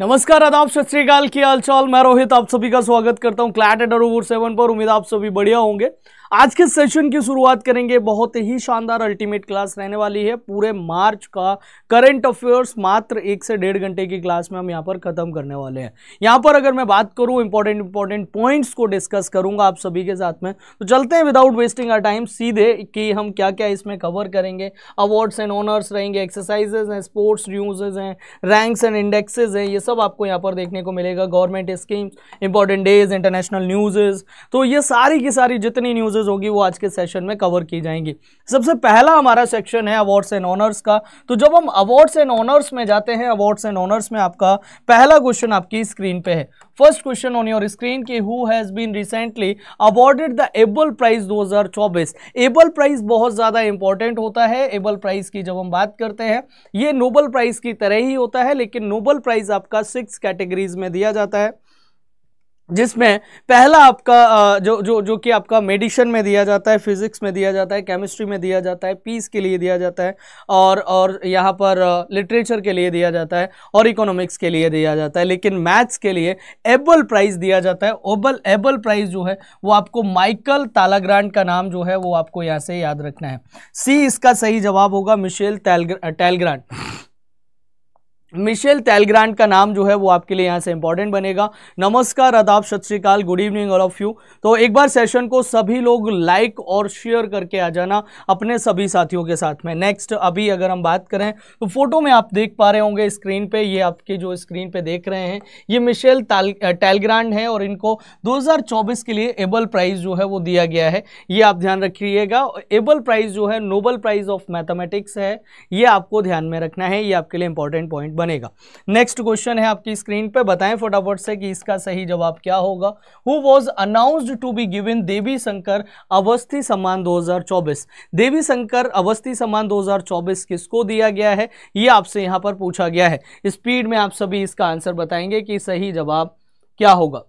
नमस्कार आदाब सत श्रीकाल की चाल मैं रोहित आप सभी का स्वागत करता हूं क्लैट एडर सेवन पर उम्मीद आप सभी बढ़िया होंगे आज के सेशन की शुरुआत करेंगे बहुत ही शानदार अल्टीमेट क्लास रहने वाली है पूरे मार्च का करंट अफेयर्स मात्र एक से डेढ़ घंटे की क्लास में हम यहाँ पर खत्म करने वाले हैं यहाँ पर अगर मैं बात करूँ इंपॉर्टेंट इंपॉर्टेंट पॉइंट्स को डिस्कस करूंगा आप सभी के साथ में तो चलते हैं विदाउट वेस्टिंग आर टाइम सीधे कि हम क्या क्या इसमें कवर करेंगे अवार्ड्स एंड ऑनर्स रहेंगे एक्सरसाइजेज हैं स्पोर्ट्स न्यूजेज हैं रैंक्स एंड इंडेक्सेज हैं ये सब आपको यहाँ पर देखने को मिलेगा government schemes important days international newses तो ये सारी की सारी जितनी न्यूजेज न्यूज़ होगी वो आज के सेशन में कवर की जाएंगी सबसे पहला हमारा सेक्शन है अवार्ड्स एंड ऑनर्स का तो जब हम अवार्ड्स एंड ऑनर्स में जाते हैं अवार्ड्स एंड ऑनर्स में आपका पहला क्वेश्चन आपकी स्क्रीन पे है first question on your screen की who has been recently awarded the Abel prize 2024 Abel prize बहुत ज़्यादा इंपॉर्टेंट होता है एबल प्राइज की जब हम बात करते हैं ये नोबल प्राइज की तरह ही होता है लेकिन नोबल प्राइज आपका सिक्स कैटेगरीज में दिया जाता है जिसमें पहला आपका जो जो जो कि आपका मेडिसिन में दिया जाता है फिज़िक्स में दिया जाता है केमिस्ट्री में दिया जाता है पीस के लिए दिया जाता है और और यहाँ पर लिटरेचर के लिए दिया जाता है और इकोनॉमिक्स के लिए दिया जाता है लेकिन मैथ्स के लिए एबल प्राइज़ दिया जाता है ओबल एबल प्राइज़ जो है वो आपको माइकल तालाग्रांड का नाम जो है वो आपको यहाँ से याद रखना है सी इसका सही जवाब होगा मिशेल टैलग्रांड मिशेल टेलग्रांड का नाम जो है वो आपके लिए यहाँ से इंपॉर्टेंट बनेगा नमस्कार अदाब सत श्रीकाल good evening all of you तो एक बार सेशन को सभी लोग लाइक और शेयर करके आ जाना अपने सभी साथियों के साथ में नेक्स्ट अभी अगर हम बात करें तो फोटो में आप देख पा रहे होंगे स्क्रीन पे ये आपके जो स्क्रीन पे देख रहे हैं ये मिशेल टेलग्रांड है और इनको दो के लिए एबल प्राइज़ जो है वो दिया गया है ये आप ध्यान रखिएगा एबल प्राइज़ जो है नोबल प्राइज़ ऑफ मैथमेटिक्स है ये आपको ध्यान में रखना है ये आपके लिए इंपॉर्टेंट पॉइंट बनेगा नेक्स्ट क्वेश्चन है आपकी स्क्रीन पे बताएं फटाफट से कि इसका सही जवाब क्या होगा who was announced to be given Devi Shankar Awasthi Samman 2024 देवी शंकर अवस्थी सम्मान 2024 किसको दिया गया है ये आपसे यहाँ पर पूछा गया है स्पीड में आप सभी इसका आंसर बताएंगे कि सही जवाब क्या होगा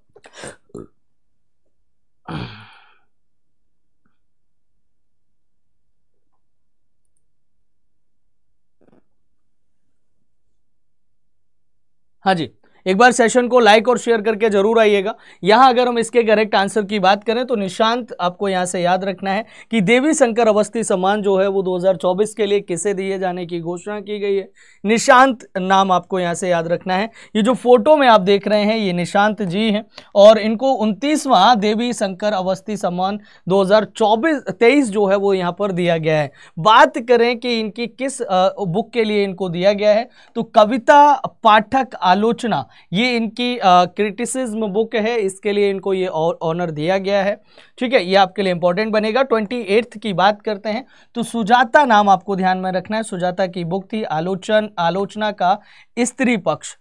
हाँ जी एक बार सेशन को लाइक और शेयर करके जरूर आइएगा यहाँ अगर हम इसके करेक्ट आंसर की बात करें तो निशांत आपको यहाँ से याद रखना है कि देवी शंकर अवस्थी सम्मान जो है वो 2024 के लिए किसे दिए जाने की घोषणा की गई है निशांत नाम आपको यहाँ से याद रखना है ये जो फोटो में आप देख रहे हैं ये निशांत जी हैं और इनको उनतीसवां देवी शंकर अवस्थी सम्मान दो हज़ार जो है वो यहाँ पर दिया गया है बात करें कि इनकी किस बुक के लिए इनको दिया गया है तो कविता पाठक आलोचना ये इनकी क्रिटिसिज्म बुक है इसके लिए इनको ये ऑनर दिया गया है ठीक है ये आपके लिए इंपॉर्टेंट बनेगा ट्वेंटी की बात करते हैं तो सुजाता नाम आपको ध्यान में रखना है सुजाता की बुक थी आलोचन आलोचना का स्त्री पक्ष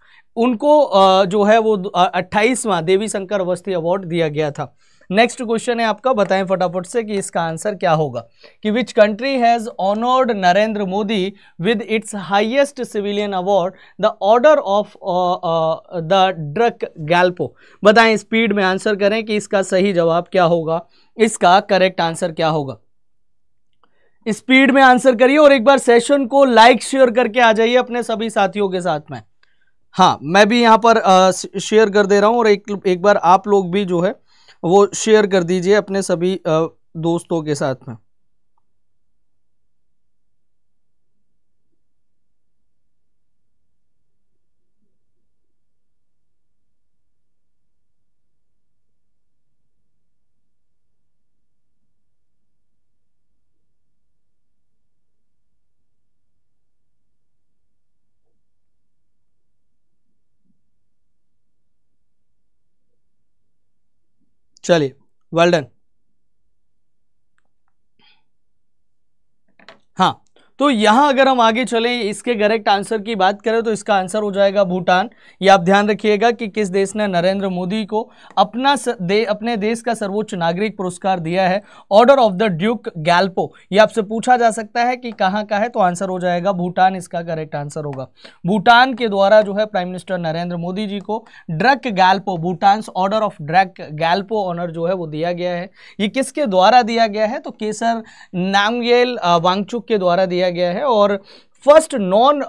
उनको जो है वो अट्ठाईसवां देवी शंकर अवस्थी अवार्ड दिया गया था नेक्स्ट क्वेश्चन है आपका बताएं फटाफट से कि इसका आंसर क्या होगा कि which country has honoured Narendra Modi with its highest civilian award the order of the Druk Gyalpo बताएं स्पीड में आंसर करें कि इसका सही जवाब क्या होगा इसका करेक्ट आंसर क्या होगा स्पीड में आंसर करिए और एक बार सेशन को लाइक शेयर करके आ जाइए अपने सभी साथियों के साथ में हाँ मैं भी यहाँ पर शेयर कर दे रहा हूँ और एक एक बार आप लोग भी जो है वो शेयर कर दीजिए अपने सभी दोस्तों के साथ में चलिए वेल डन हाँ तो यहाँ अगर हम आगे चले इसके करेक्ट आंसर की बात करें तो इसका आंसर हो जाएगा भूटान ये आप ध्यान रखिएगा कि किस देश ने नरेंद्र मोदी को अपना दे, अपने देश का सर्वोच्च नागरिक पुरस्कार दिया है order of the Druk Gyalpo ये आपसे पूछा जा सकता है कि कहाँ का है तो आंसर हो जाएगा भूटान इसका करेक्ट आंसर होगा भूटान के द्वारा जो है प्राइम मिनिस्टर नरेंद्र मोदी जी को Druk Gyalpo Bhutan order of Druk Gyalpo honour जो है वो दिया गया है ये किसके द्वारा दिया गया है तो केसर नामगेल वांगचुक के द्वारा दिया दिया गया है और first non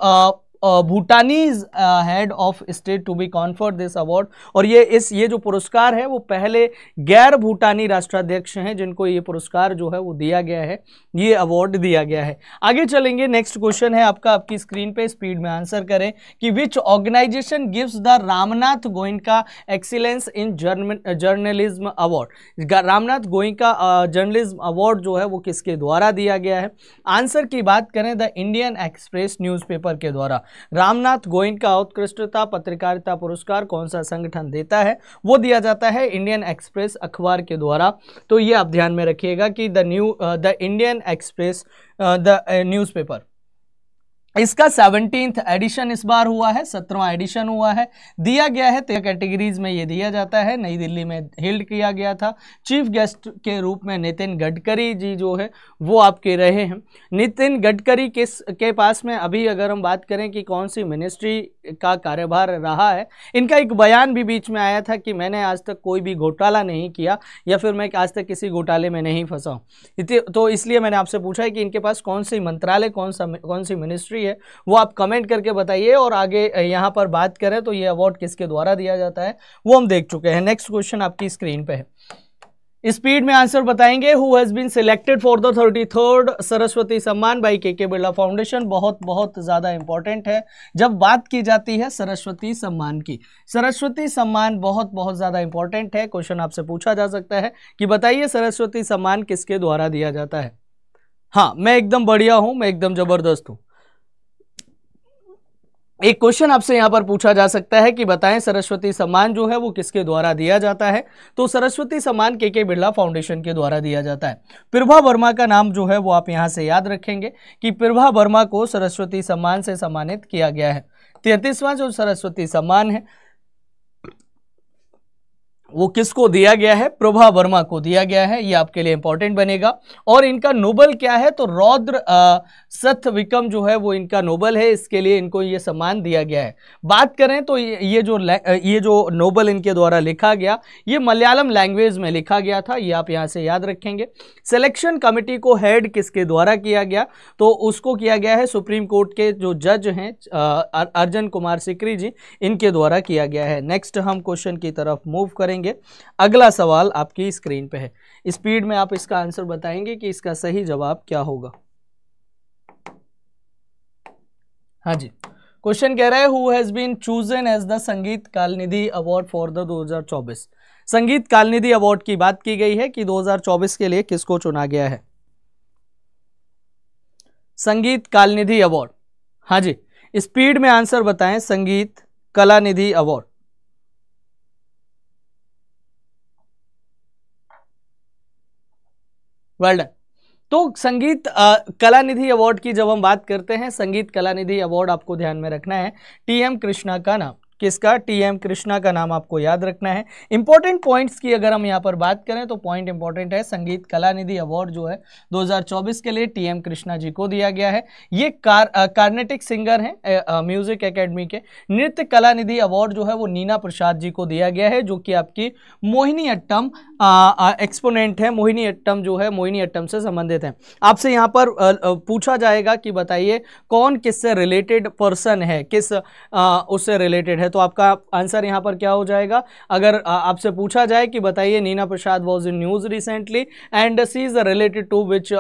Bhutanese head of state to be for this award और ये इस ये जो पुरस्कार है वो पहले गैर भूटानी राष्ट्राध्यक्ष हैं जिनको ये पुरस्कार जो है वो दिया गया है ये अवार्ड दिया गया है आगे चलेंगे नेक्स्ट क्वेश्चन है आपका आपकी स्क्रीन पे स्पीड में आंसर करें कि which organisation gives the Ramnath Goenka excellence in journalism award Ramnath Goenka journalism award जो है वो किसके द्वारा दिया गया है आंसर की बात करें द इंडियन एक्सप्रेस न्यूज़पेपर के द्वारा रामनाथ गोइंद का उत्कृष्टता पत्रकारिता पुरस्कार कौन सा संगठन देता है वो दिया जाता है इंडियन एक्सप्रेस अखबार के द्वारा तो ये आप ध्यान में रखिएगा कि the new the Indian Express the newspaper इसका सेवनटीन्थ एडिशन इस बार हुआ है सत्रवा एडिशन हुआ है दिया गया है तेरह कैटेगरीज में ये दिया जाता है नई दिल्ली में हिल्ड किया गया था चीफ गेस्ट के रूप में नितिन गडकरी जी जो है वो आपके रहे हैं नितिन गडकरी के के पास में अभी अगर हम बात करें कि कौन सी मिनिस्ट्री का कार्यभार रहा है इनका एक बयान भी बीच में आया था कि मैंने आज तक कोई भी घोटाला नहीं किया या फिर मैं आज तक किसी घोटाले में नहीं फंसा हूँ तो इसलिए मैंने आपसे पूछा है कि इनके पास कौन सी मंत्रालय कौन सा कौन सी मिनिस्ट्री है वो आप कमेंट करके बताइए और आगे यहाँ पर बात करें तो ये अवार्ड किसके द्वारा दिया जाता है वो हम देख चुके हैं नेक्स्ट क्वेश्चन आपकी स्क्रीन पर है स्पीड में आंसर बताएंगे who has been selected for the thirty third Saraswati Samman by के के बिरला फाउंडेशन बहुत बहुत ज़्यादा इंपॉर्टेंट है जब बात की जाती है सरस्वती सम्मान की सरस्वती सम्मान बहुत बहुत ज़्यादा इंपॉर्टेंट है क्वेश्चन आपसे पूछा जा सकता है कि बताइए सरस्वती सम्मान किसके द्वारा दिया जाता है हाँ मैं एकदम बढ़िया हूँ मैं एकदम ज़बरदस्त हूँ एक क्वेश्चन आपसे यहाँ पर पूछा जा सकता है कि बताएं सरस्वती सम्मान जो है वो किसके द्वारा दिया जाता है तो सरस्वती सम्मान के के बिरला फाउंडेशन के द्वारा दिया जाता है प्रभा वर्मा का नाम जो है वो आप यहाँ से याद रखेंगे कि प्रभा वर्मा को सरस्वती सम्मान से सम्मानित किया गया है तैंतीसवां जो सरस्वती सम्मान है वो किसको दिया गया है प्रभा वर्मा को दिया गया है ये आपके लिए इंपॉर्टेंट बनेगा और इनका नोबल क्या है तो रौद्र सत्य विक्रम जो है वो इनका नोबल है इसके लिए इनको ये सम्मान दिया गया है बात करें तो ये जो ये जो नोबल इनके द्वारा लिखा गया ये मलयालम लैंग्वेज में लिखा गया था ये आप यहाँ से याद रखेंगे सिलेक्शन कमेटी को हेड किसके द्वारा किया गया तो उसको किया गया है सुप्रीम कोर्ट के जो जज हैं अर्जन कुमार सिकरी जी इनके द्वारा किया गया है नेक्स्ट हम क्वेश्चन की तरफ मूव करें करेंगे अगला सवाल आपकी स्क्रीन पे है स्पीड में आप इसका आंसर बताएंगे कि इसका सही जवाब क्या होगा हाँ जी क्वेश्चन कह रहा है who has been chosen as the Sangita Kalanidhi award for the 2024 संगीत कालनिधि अवार्ड की बात की गई है कि 2024 के लिए किसको चुना गया है संगीत कालनिधि अवार्ड हाँ जी स्पीड में आंसर बताएं संगीत कला निधि अवार्ड वर्ल्ड तो संगीत कला निधि अवार्ड की जब हम बात करते हैं संगीत कला निधि अवार्ड आपको ध्यान में रखना है टी एम कृष्णा का नाम किसका टी एम कृष्णा का नाम आपको याद रखना है इंपॉर्टेंट पॉइंट्स की अगर हम यहाँ पर बात करें तो पॉइंट इंपॉर्टेंट है संगीत कला निधि अवार्ड जो है 2024 के लिए टी एम कृष्णा जी को दिया गया है ये कार कार्नेटिक सिंगर हैं म्यूजिक एकेडमी के नृत्य कला निधि अवार्ड जो है वो नीना प्रसाद जी को दिया गया है जो कि आपकी मोहिनी अट्टम एक्सपोनेंट है मोहिनी अट्टम जो है मोहिनी अट्टम से संबंधित है आपसे यहाँ पर पूछा जाएगा कि बताइए कौन किससे रिलेटेड पर्सन है किस उससे रिलेटेड है है तो आपका आंसर यहाँ पर क्या हो जाएगा अगर आपसे पूछा जाए कि बताइए Neena Prasad was in news recently and she is related to which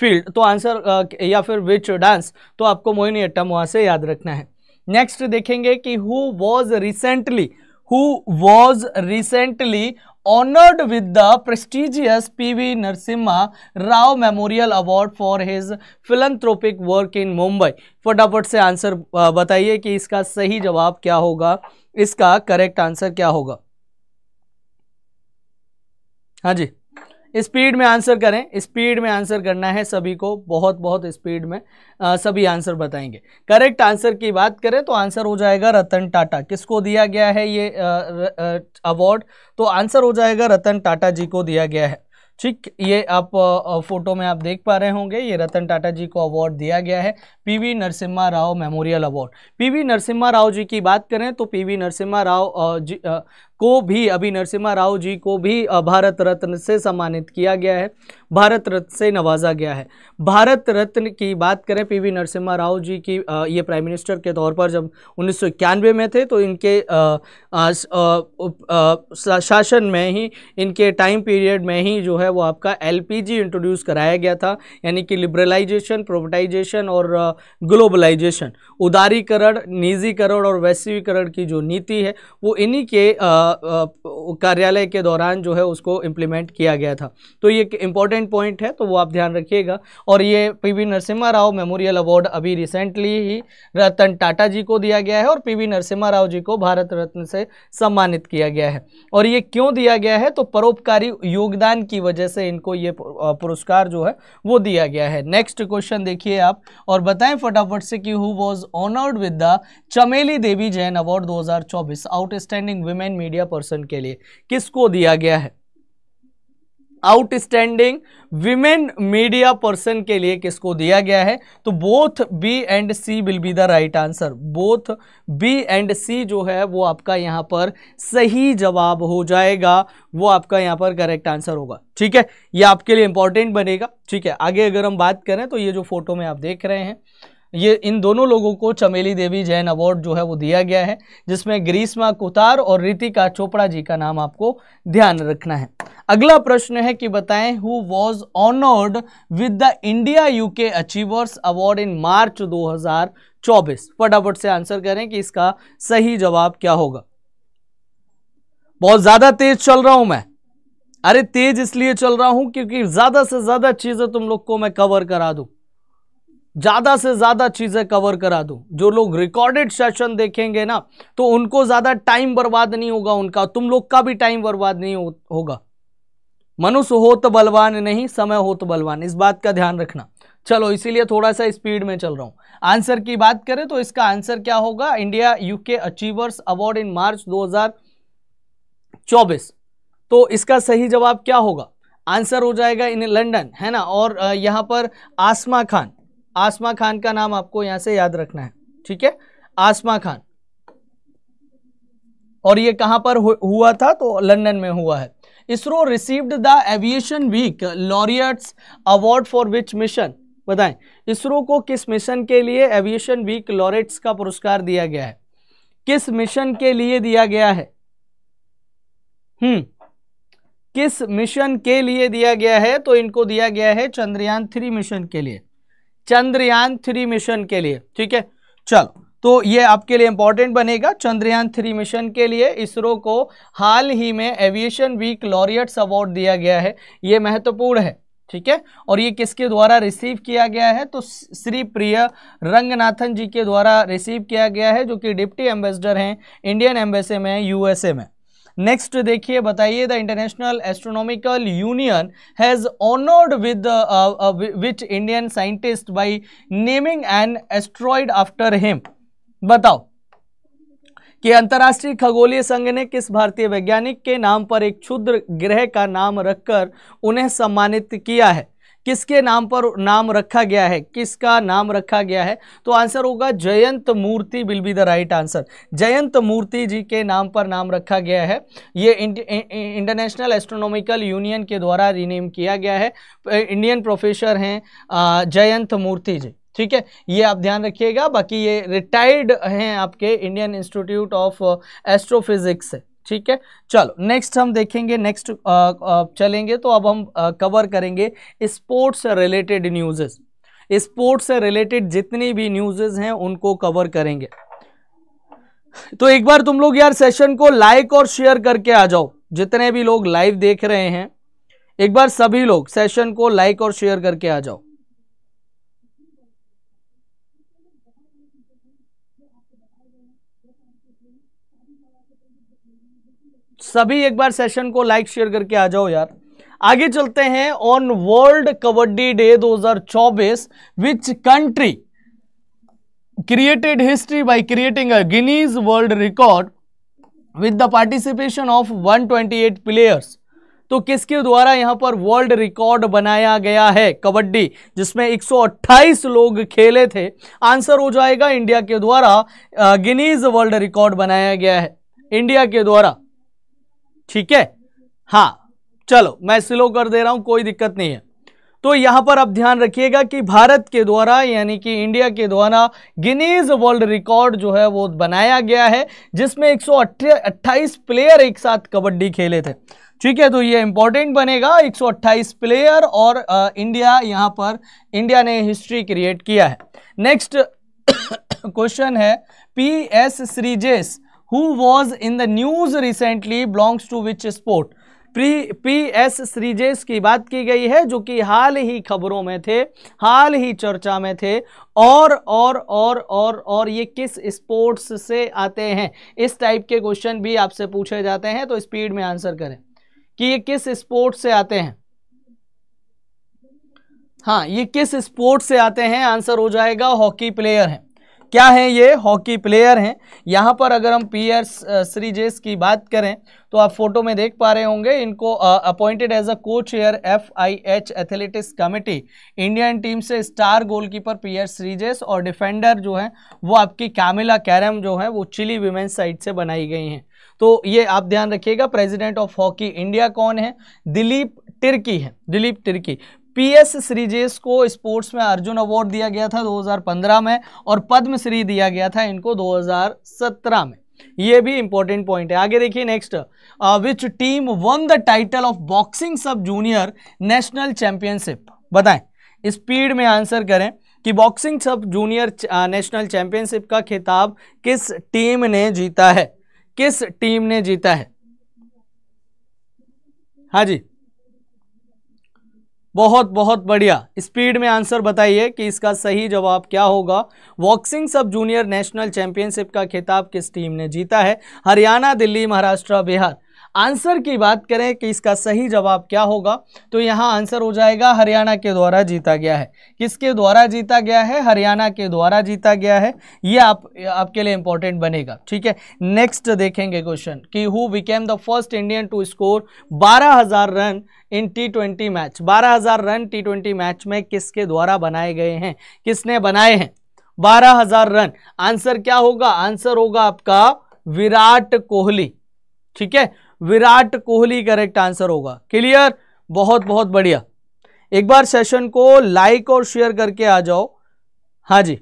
field तो आंसर या फिर विच डांस तो आपको मोहिनी अट्टम वहाँ से याद रखना है नेक्स्ट देखेंगे कि who was recently who was recently honored with the prestigious P.V. Narsimha Rao Memorial Award for his philanthropic work in Mumbai. फटाफट से आंसर बताइए कि इसका सही जवाब क्या होगा इसका करेक्ट आंसर क्या होगा हाँ जी स्पीड में आंसर करें स्पीड में आंसर करना है सभी को बहुत बहुत स्पीड में आ, सभी आंसर बताएंगे करेक्ट आंसर की बात करें तो आंसर हो जाएगा रतन टाटा किसको दिया गया है ये अवार्ड तो आंसर हो जाएगा रतन टाटा जी को दिया गया है ठीक ये आप फोटो में आप देख पा रहे होंगे ये रतन टाटा जी को अवार्ड दिया गया है PV Narasimha Rao memorial award PV Narasimha Rao ji की बात करें तो पीवी नरसिम्हा राव जी को भी अभी नरसिम्हा राव जी को भी भारत रत्न से सम्मानित किया गया है भारत रत्न से नवाजा गया है भारत रत्न की बात करें पीवी नरसिम्हा राव जी की ये प्राइम मिनिस्टर के तौर पर जब उन्नीस में थे तो इनके शासन में ही इनके टाइम पीरियड में ही जो है वो आपका एलपीजी इंट्रोड्यूस कराया गया था यानी कि लिबरलाइजेशन प्रोवटाइजेशन और ग्लोबलाइजेशन उदारीकरण निजीकरण और वैश्वीकरण की जो नीति है वो इन्हीं के आ, कार्यालय के दौरान जो है उसको इम्प्लीमेंट किया गया था तो ये इंपॉर्टेंट पॉइंट है तो वो आप ध्यान रखिएगा और ये PV Narasimha Rao memorial award अभी रिसेंटली ही रतन टाटा जी को दिया गया है और पीवी नरसिम्हा राव जी को भारत रत्न से सम्मानित किया गया है और ये क्यों दिया गया है तो परोपकारी योगदान की वजह से इनको ये पुरस्कार जो है वो दिया गया है नेक्स्ट क्वेश्चन देखिए आप और बताएं फटाफट से कि who was honoured with the Chameli Devi Jain award 2024 outstanding women media media person के लिए किसको दिया गया है आउटस्टैंडिंग विमेन मीडिया पर्सन के लिए किसको दिया गया है तो both B and C will be the right answer both B and C जो है वो आपका यहां पर सही जवाब हो जाएगा वो आपका यहां पर करेक्ट आंसर होगा ठीक है ये आपके लिए इंपॉर्टेंट बनेगा ठीक है आगे अगर हम बात करें तो ये जो फोटो में आप देख रहे हैं ये इन दोनों लोगों को चमेली देवी जैन अवार्ड जो है वो दिया गया है जिसमें ग्रीष्मा कुतार और रितिका चोपड़ा जी का नाम आपको ध्यान रखना है अगला प्रश्न है कि बताएं who was honoured with the India UK achievers award in March 2024 फटाफट से आंसर करें कि इसका सही जवाब क्या होगा बहुत ज्यादा तेज चल रहा हूं मैं अरे तेज इसलिए चल रहा हूं क्योंकि ज्यादा से ज्यादा चीजें तुम लोग को मैं कवर करा दूं ज़्यादा से ज़्यादा चीज़ें कवर करा दूँ जो लोग रिकॉर्डेड सेशन देखेंगे ना तो उनको ज़्यादा टाइम बर्बाद नहीं होगा उनका तुम लोग का भी टाइम बर्बाद नहीं होगा मनुष्य हो तो बलवान नहीं समय हो तो बलवान इस बात का ध्यान रखना चलो इसीलिए थोड़ा सा स्पीड में चल रहा हूँ आंसर की बात करें तो इसका आंसर क्या होगा India UK achievers award in March 2024 तो इसका सही जवाब क्या होगा आंसर हो जाएगा इन लंडन है ना और यहाँ पर आसमा खान आसमा खान का नाम आपको यहां से याद रखना है ठीक है आसमा खान और ये कहां पर हुआ था तो लंदन में हुआ है ISRO received the aviation week laureates award for which mission बताएं इसरो को किस मिशन के लिए एविएशन वीक लॉरेट्स का पुरस्कार दिया गया है किस मिशन के लिए दिया गया है हम्म किस मिशन के लिए दिया गया है तो इनको दिया गया है चंद्रयान थ्री मिशन के लिए चंद्रयान थ्री मिशन के लिए ठीक है चलो तो ये आपके लिए इंपॉर्टेंट बनेगा चंद्रयान थ्री मिशन के लिए इसरो को हाल ही में एविएशन वीक लॉरियट्स अवार्ड दिया गया है ये महत्वपूर्ण है ठीक है और ये किसके द्वारा रिसीव किया गया है तो श्री प्रिय रंगनाथन जी के द्वारा रिसीव किया गया है जो कि डिप्टी एम्बेसडर हैं इंडियन एम्बेसी में यूएसए में नेक्स्ट देखिए बताइए the international astronomical union has honoured with which Indian scientist by naming an asteroid after him बताओ कि अंतर्राष्ट्रीय खगोलीय संघ ने किस भारतीय वैज्ञानिक के नाम पर एक क्षुद्र ग्रह का नाम रखकर उन्हें सम्मानित किया है किसके नाम पर नाम रखा गया है किसका नाम रखा गया है तो आंसर होगा Jayant Murthy will be the right answer Jayant Murthy ji के नाम पर नाम रखा गया है ये इंटरनेशनल एस्ट्रोनॉमिकल यूनियन के द्वारा रीनेम किया गया है इंडियन प्रोफेसर हैं जयंत मूर्ति जी ठीक है ये आप ध्यान रखिएगा बाकी ये रिटायर्ड हैं आपके इंडियन इंस्टीट्यूट ऑफ एस्ट्रोफिजिक्स से ठीक है चलो नेक्स्ट हम देखेंगे नेक्स्ट चलेंगे तो अब हम कवर करेंगे स्पोर्ट्स से रिलेटेड न्यूज़ेस स्पोर्ट्स से रिलेटेड जितनी भी न्यूज़ेस हैं उनको कवर करेंगे तो एक बार तुम लोग यार सेशन को लाइक और शेयर करके आ जाओ जितने भी लोग लाइव देख रहे हैं एक बार सभी लोग सेशन को लाइक और शेयर करके आ जाओ सभी एक बार सेशन को लाइक शेयर करके आ जाओ यार आगे चलते हैं on world kabaddi day 2024 which country created history by Guinness world record with the participation of one twenty 128 players तो किसके द्वारा यहां पर वर्ल्ड रिकॉर्ड बनाया गया है कबड्डी जिसमें 128 लोग खेले थे आंसर हो जाएगा इंडिया के द्वारा गिनीज वर्ल्ड रिकॉर्ड बनाया गया है इंडिया के द्वारा ठीक है हाँ चलो मैं स्लो कर दे रहा हूं कोई दिक्कत नहीं है तो यहां पर आप ध्यान रखिएगा कि भारत के द्वारा यानी कि इंडिया के द्वारा गिनीज वर्ल्ड रिकॉर्ड जो है वो बनाया गया है जिसमें एक प्लेयर एक साथ कबड्डी खेले थे ठीक है तो ये इंपॉर्टेंट बनेगा 128 प्लेयर और आ, इंडिया यहां पर इंडिया ने हिस्ट्री क्रिएट किया है नेक्स्ट क्वेश्चन है P S Sreejesh who was in the news recently belongs to which sport प्री पी एस श्रीजेश की बात की गई है जो कि हाल ही खबरों में थे हाल ही चर्चा में थे और और और और और ये किस स्पोर्ट्स से आते हैं इस टाइप के क्वेश्चन भी आपसे पूछे जाते हैं तो स्पीड में आंसर करें कि ये किस स्पोर्ट से आते हैं हाँ ये किस स्पोर्ट से आते हैं आंसर हो जाएगा हॉकी प्लेयर हैं क्या हैं ये हॉकी प्लेयर हैं यहाँ पर अगर हम पी एस श्रीजेश की बात करें तो आप फोटो में देख पा रहे होंगे इनको अपॉइंटेड एज अ कोच एयर F I H athletics committee Indian team से star goalkeeper P R Sreejesh और डिफेंडर जो है वो आपकी कैमिला कैरम जो है वो चिली वीमेंस साइड से बनाई गई हैं तो ये आप ध्यान रखिएगा प्रेजिडेंट ऑफ हॉकी इंडिया कौन है दिलीप टिर्की है दिलीप टिर्की पीएस श्रीजेश को स्पोर्ट्स में अर्जुन अवार्ड दिया गया था 2015 में और पद्मश्री दिया गया था इनको 2017 में ये भी इंपॉर्टेंट पॉइंट है आगे देखिए next which team won the title of boxing sub junior national championship बताएं स्पीड में आंसर करें कि boxing sub junior national championship का खिताब किस टीम ने जीता है किस टीम ने जीता है हाँ जी बहुत बहुत बढ़िया स्पीड में आंसर बताइए कि इसका सही जवाब क्या होगा boxing sub junior national championship का खिताब किस टीम ने जीता है हरियाणा दिल्ली महाराष्ट्र बिहार आंसर की बात करें कि इसका सही जवाब क्या होगा तो यहाँ आंसर हो जाएगा हरियाणा के द्वारा जीता गया है किसके द्वारा जीता गया है हरियाणा के द्वारा जीता गया है ये आप आपके लिए इंपॉर्टेंट बनेगा ठीक है नेक्स्ट देखेंगे क्वेश्चन कि who became the first Indian to score 12000 run in T twenty match बारह रन टी ट्वेंटी मैच में किसके द्वारा बनाए गए हैं किसने बनाए हैं हजार रन आंसर क्या होगा आंसर होगा आपका विराट कोहली ठीक है विराट कोहली करेक्ट आंसर होगा क्लियर बहुत बहुत बढ़िया एक बार सेशन को लाइक और शेयर करके आ जाओ हाँ जी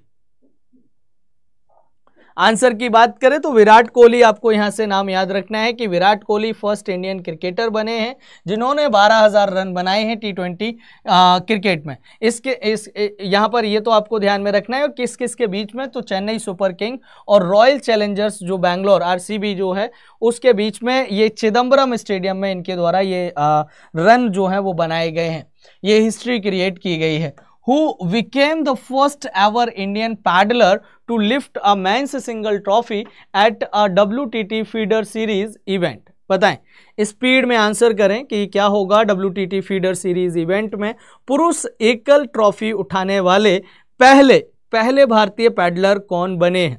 आंसर की बात करें तो विराट कोहली आपको यहाँ से नाम याद रखना है कि Virat Kohli first Indian cricketer बने हैं जिन्होंने 12000 रन बनाए हैं टी ट्वेंटी क्रिकेट में इसके इस यहाँ पर ये तो आपको ध्यान में रखना है और किस किस के बीच में तो चेन्नई सुपर किंग और रॉयल चैलेंजर्स जो बैंगलोर आर जो है उसके बीच में ये चिदम्बरम स्टेडियम में इनके द्वारा ये रन जो है वो बनाए गए हैं ये हिस्ट्री क्रिएट की गई है who became the first ever Indian paddler to lift a men's single trophy at a WTT feeder series event. बताएं स्पीड में आंसर करें कि क्या होगा डब्ल्यू फीडर सीरीज इवेंट में पुरुष एकल ट्रॉफी उठाने वाले पहले पहले भारतीय पैडलर कौन बने हैं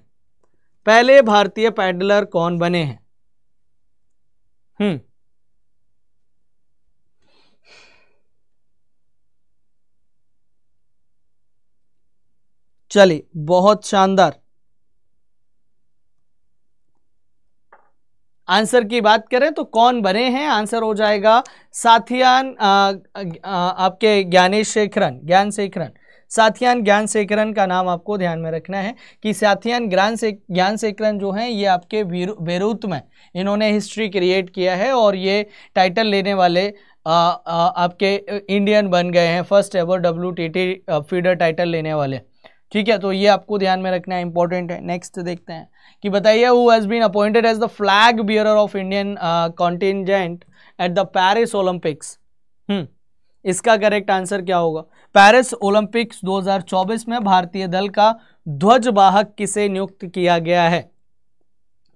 पहले भारतीय पैडलर कौन बने हैं हम्म चलिए बहुत शानदार आंसर की बात करें तो कौन बने हैं आंसर हो जाएगा साथियान आ, आ, आपके ज्ञानेश शेखरन ज्ञान शेखरन साथियान ज्ञान शेखरन का नाम आपको ध्यान में रखना है कि साथियान ज्ञान से ज्ञान शेखरन जो हैं ये आपके बेरूत में इन्होंने हिस्ट्री क्रिएट किया है और ये टाइटल लेने वाले आ, आ, आपके इंडियन बन गए हैं first ever W T feeder title लेने वाले ठीक है तो ये आपको ध्यान में रखना है इंपॉर्टेंट है नेक्स्ट देखते हैं कि बताइए who has been appointed as the flag bearer of Indian contingent at the Paris Olympics इसका करेक्ट आंसर क्या होगा पैरिस ओलंपिक्स 2024 में भारतीय दल का ध्वजवाहक किसे नियुक्त किया गया है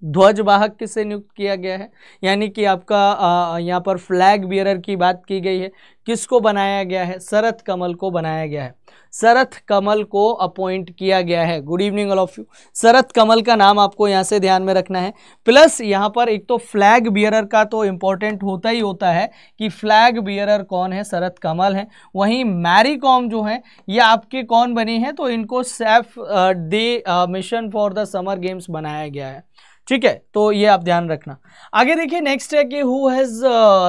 ध्वजवाहक किसे नियुक्त किया गया है यानी कि आपका यहाँ पर फ्लैग बियरर की बात की गई है किसको बनाया गया है शरत कमल को बनाया गया है शरत कमल को अपॉइंट किया गया है good evening all of you Sharath Kamal का नाम आपको यहाँ से ध्यान में रखना है प्लस यहाँ पर एक तो फ्लैग बियरर का तो इम्पोर्टेंट होता ही होता है कि फ्लैग बियरर कौन है शरत कमल है वहीं मैरी कॉम जो है ये आपके कौन बनी है तो इनको chef de mission for the summer games बनाया गया है ठीक है तो ये आप ध्यान रखना आगे देखिए नेक्स्ट है कि who has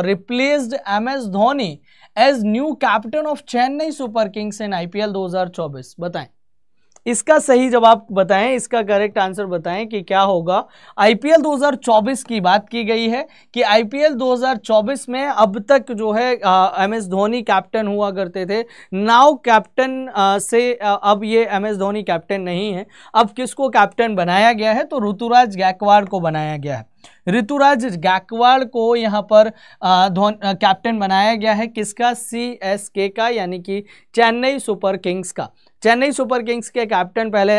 replaced M S Dhoni as new captain of Chennai super kings in IPL 2024 बताएं इसका सही जवाब बताएं इसका करेक्ट आंसर बताएं कि क्या होगा आईपीएल 2024 की बात की गई है कि आईपीएल 2024 में अब तक जो है एम एस धोनी कैप्टन हुआ करते थे नाउ कैप्टन से आ, अब ये एम एस धोनी कैप्टन नहीं है अब किसको कैप्टन बनाया गया है तो ऋतुराज गायकवाड़ को बनाया गया है ऋतुराज गायकवाड़ को यहाँ पर धोन कैप्टन बनाया गया है किसका सी एस के का यानी कि चेन्नई सुपर किंग्स का चेन्नई सुपर किंग्स के कैप्टन पहले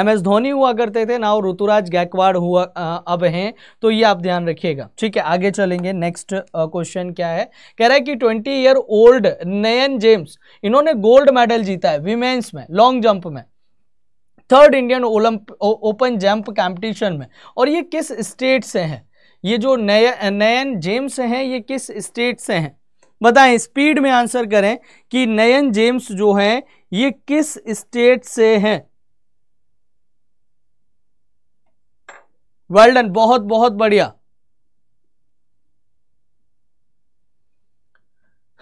एम एस धोनी हुआ करते थे नाउ ऋतुराज गायकवाड़ हुआ आ, अब हैं तो ये आप ध्यान रखिएगा ठीक है आगे चलेंगे नेक्स्ट क्वेश्चन क्या है कह रहा है कि twenty year old Nayan James इन्होंने गोल्ड मेडल जीता है विमेन्स में लॉन्ग जंप में थर्ड इंडियन ओलंप ओपन जंप कॉम्पिटिशन में और ये किस स्टेट से हैं ये जो नय नयन जेम्स हैं ये किस स्टेट से हैं बताएं स्पीड में आंसर करें कि नयन जेम्स जो हैं ये किस स्टेट से हैं वर्ल्डन बहुत बहुत बढ़िया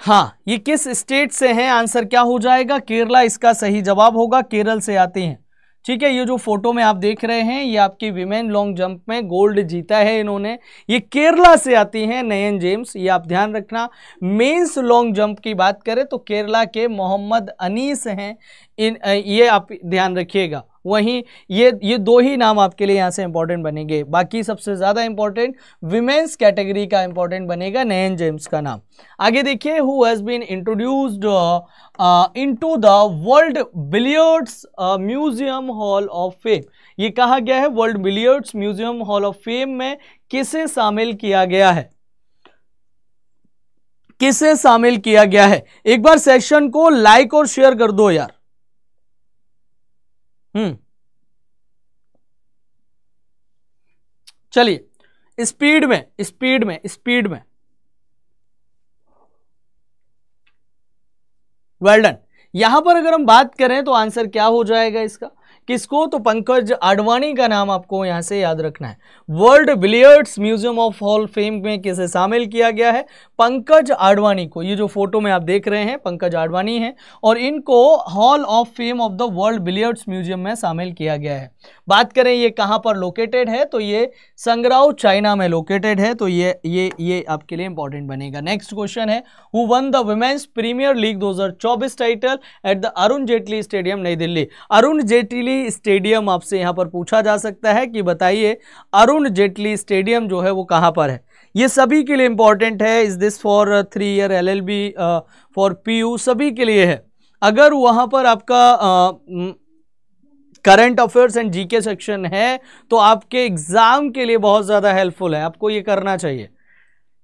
हाँ ये किस स्टेट से हैं आंसर क्या हो जाएगा केरला इसका सही जवाब होगा केरल से आते हैं ठीक है ये जो फोटो में आप देख रहे हैं ये आपकी विमेन लॉन्ग जंप में गोल्ड जीता है इन्होंने ये केरला से आती हैं नयन जेम्स ये आप ध्यान रखना मेंस लॉन्ग जंप की बात करें तो केरला के मोहम्मद अनीस हैं इन ये आप ध्यान रखिएगा वहीं ये ये दो ही नाम आपके लिए यहाँ से इंपॉर्टेंट बनेंगे बाकी सबसे ज़्यादा इंपॉर्टेंट विमेंस कैटेगरी का इंपॉर्टेंट बनेगा नयन जेम्स का नाम आगे देखिए who has been introduced into the world billiards museum hall of fame ये कहा गया है world billiards museum hall of fame में किसे शामिल किया गया है किसे शामिल किया गया है एक बार सेशन को लाइक और शेयर कर दो यार हम्म चलिए स्पीड में स्पीड में स्पीड में वेल्डन यहां पर अगर हम बात करें तो आंसर क्या हो जाएगा इसका किसको तो पंकज आडवाणी का नाम आपको यहां से याद रखना है world billiards museum of hall fame में किसे शामिल किया गया है पंकज आडवाणी को ये जो फोटो में आप देख रहे हैं पंकज आडवाणी हैं और इनको hall of fame of the world billiards museum में शामिल किया गया है बात करें ये कहाँ पर लोकेटेड है तो ये संग्राउ चाइना में लोकेटेड है तो ये ये ये आपके लिए इंपॉर्टेंट बनेगा नेक्स्ट क्वेश्चन है who won the women's premier league दो title at the Arun Jaitley stadium नई दिल्ली अरुण जेटली जेटली स्टेडियम आपसे यहाँ पर पूछा जा सकता है कि बताइए अरुण जेटली स्टेडियम जो है वो कहाँ पर है ये सभी के लिए इम्पॉर्टेंट है is this for three year L L B for P U सभी के लिए है अगर वहाँ पर आपका current affairs and GK section है तो आपके एग्ज़ाम के लिए बहुत ज़्यादा हेल्पफुल है आपको ये करना चाहिए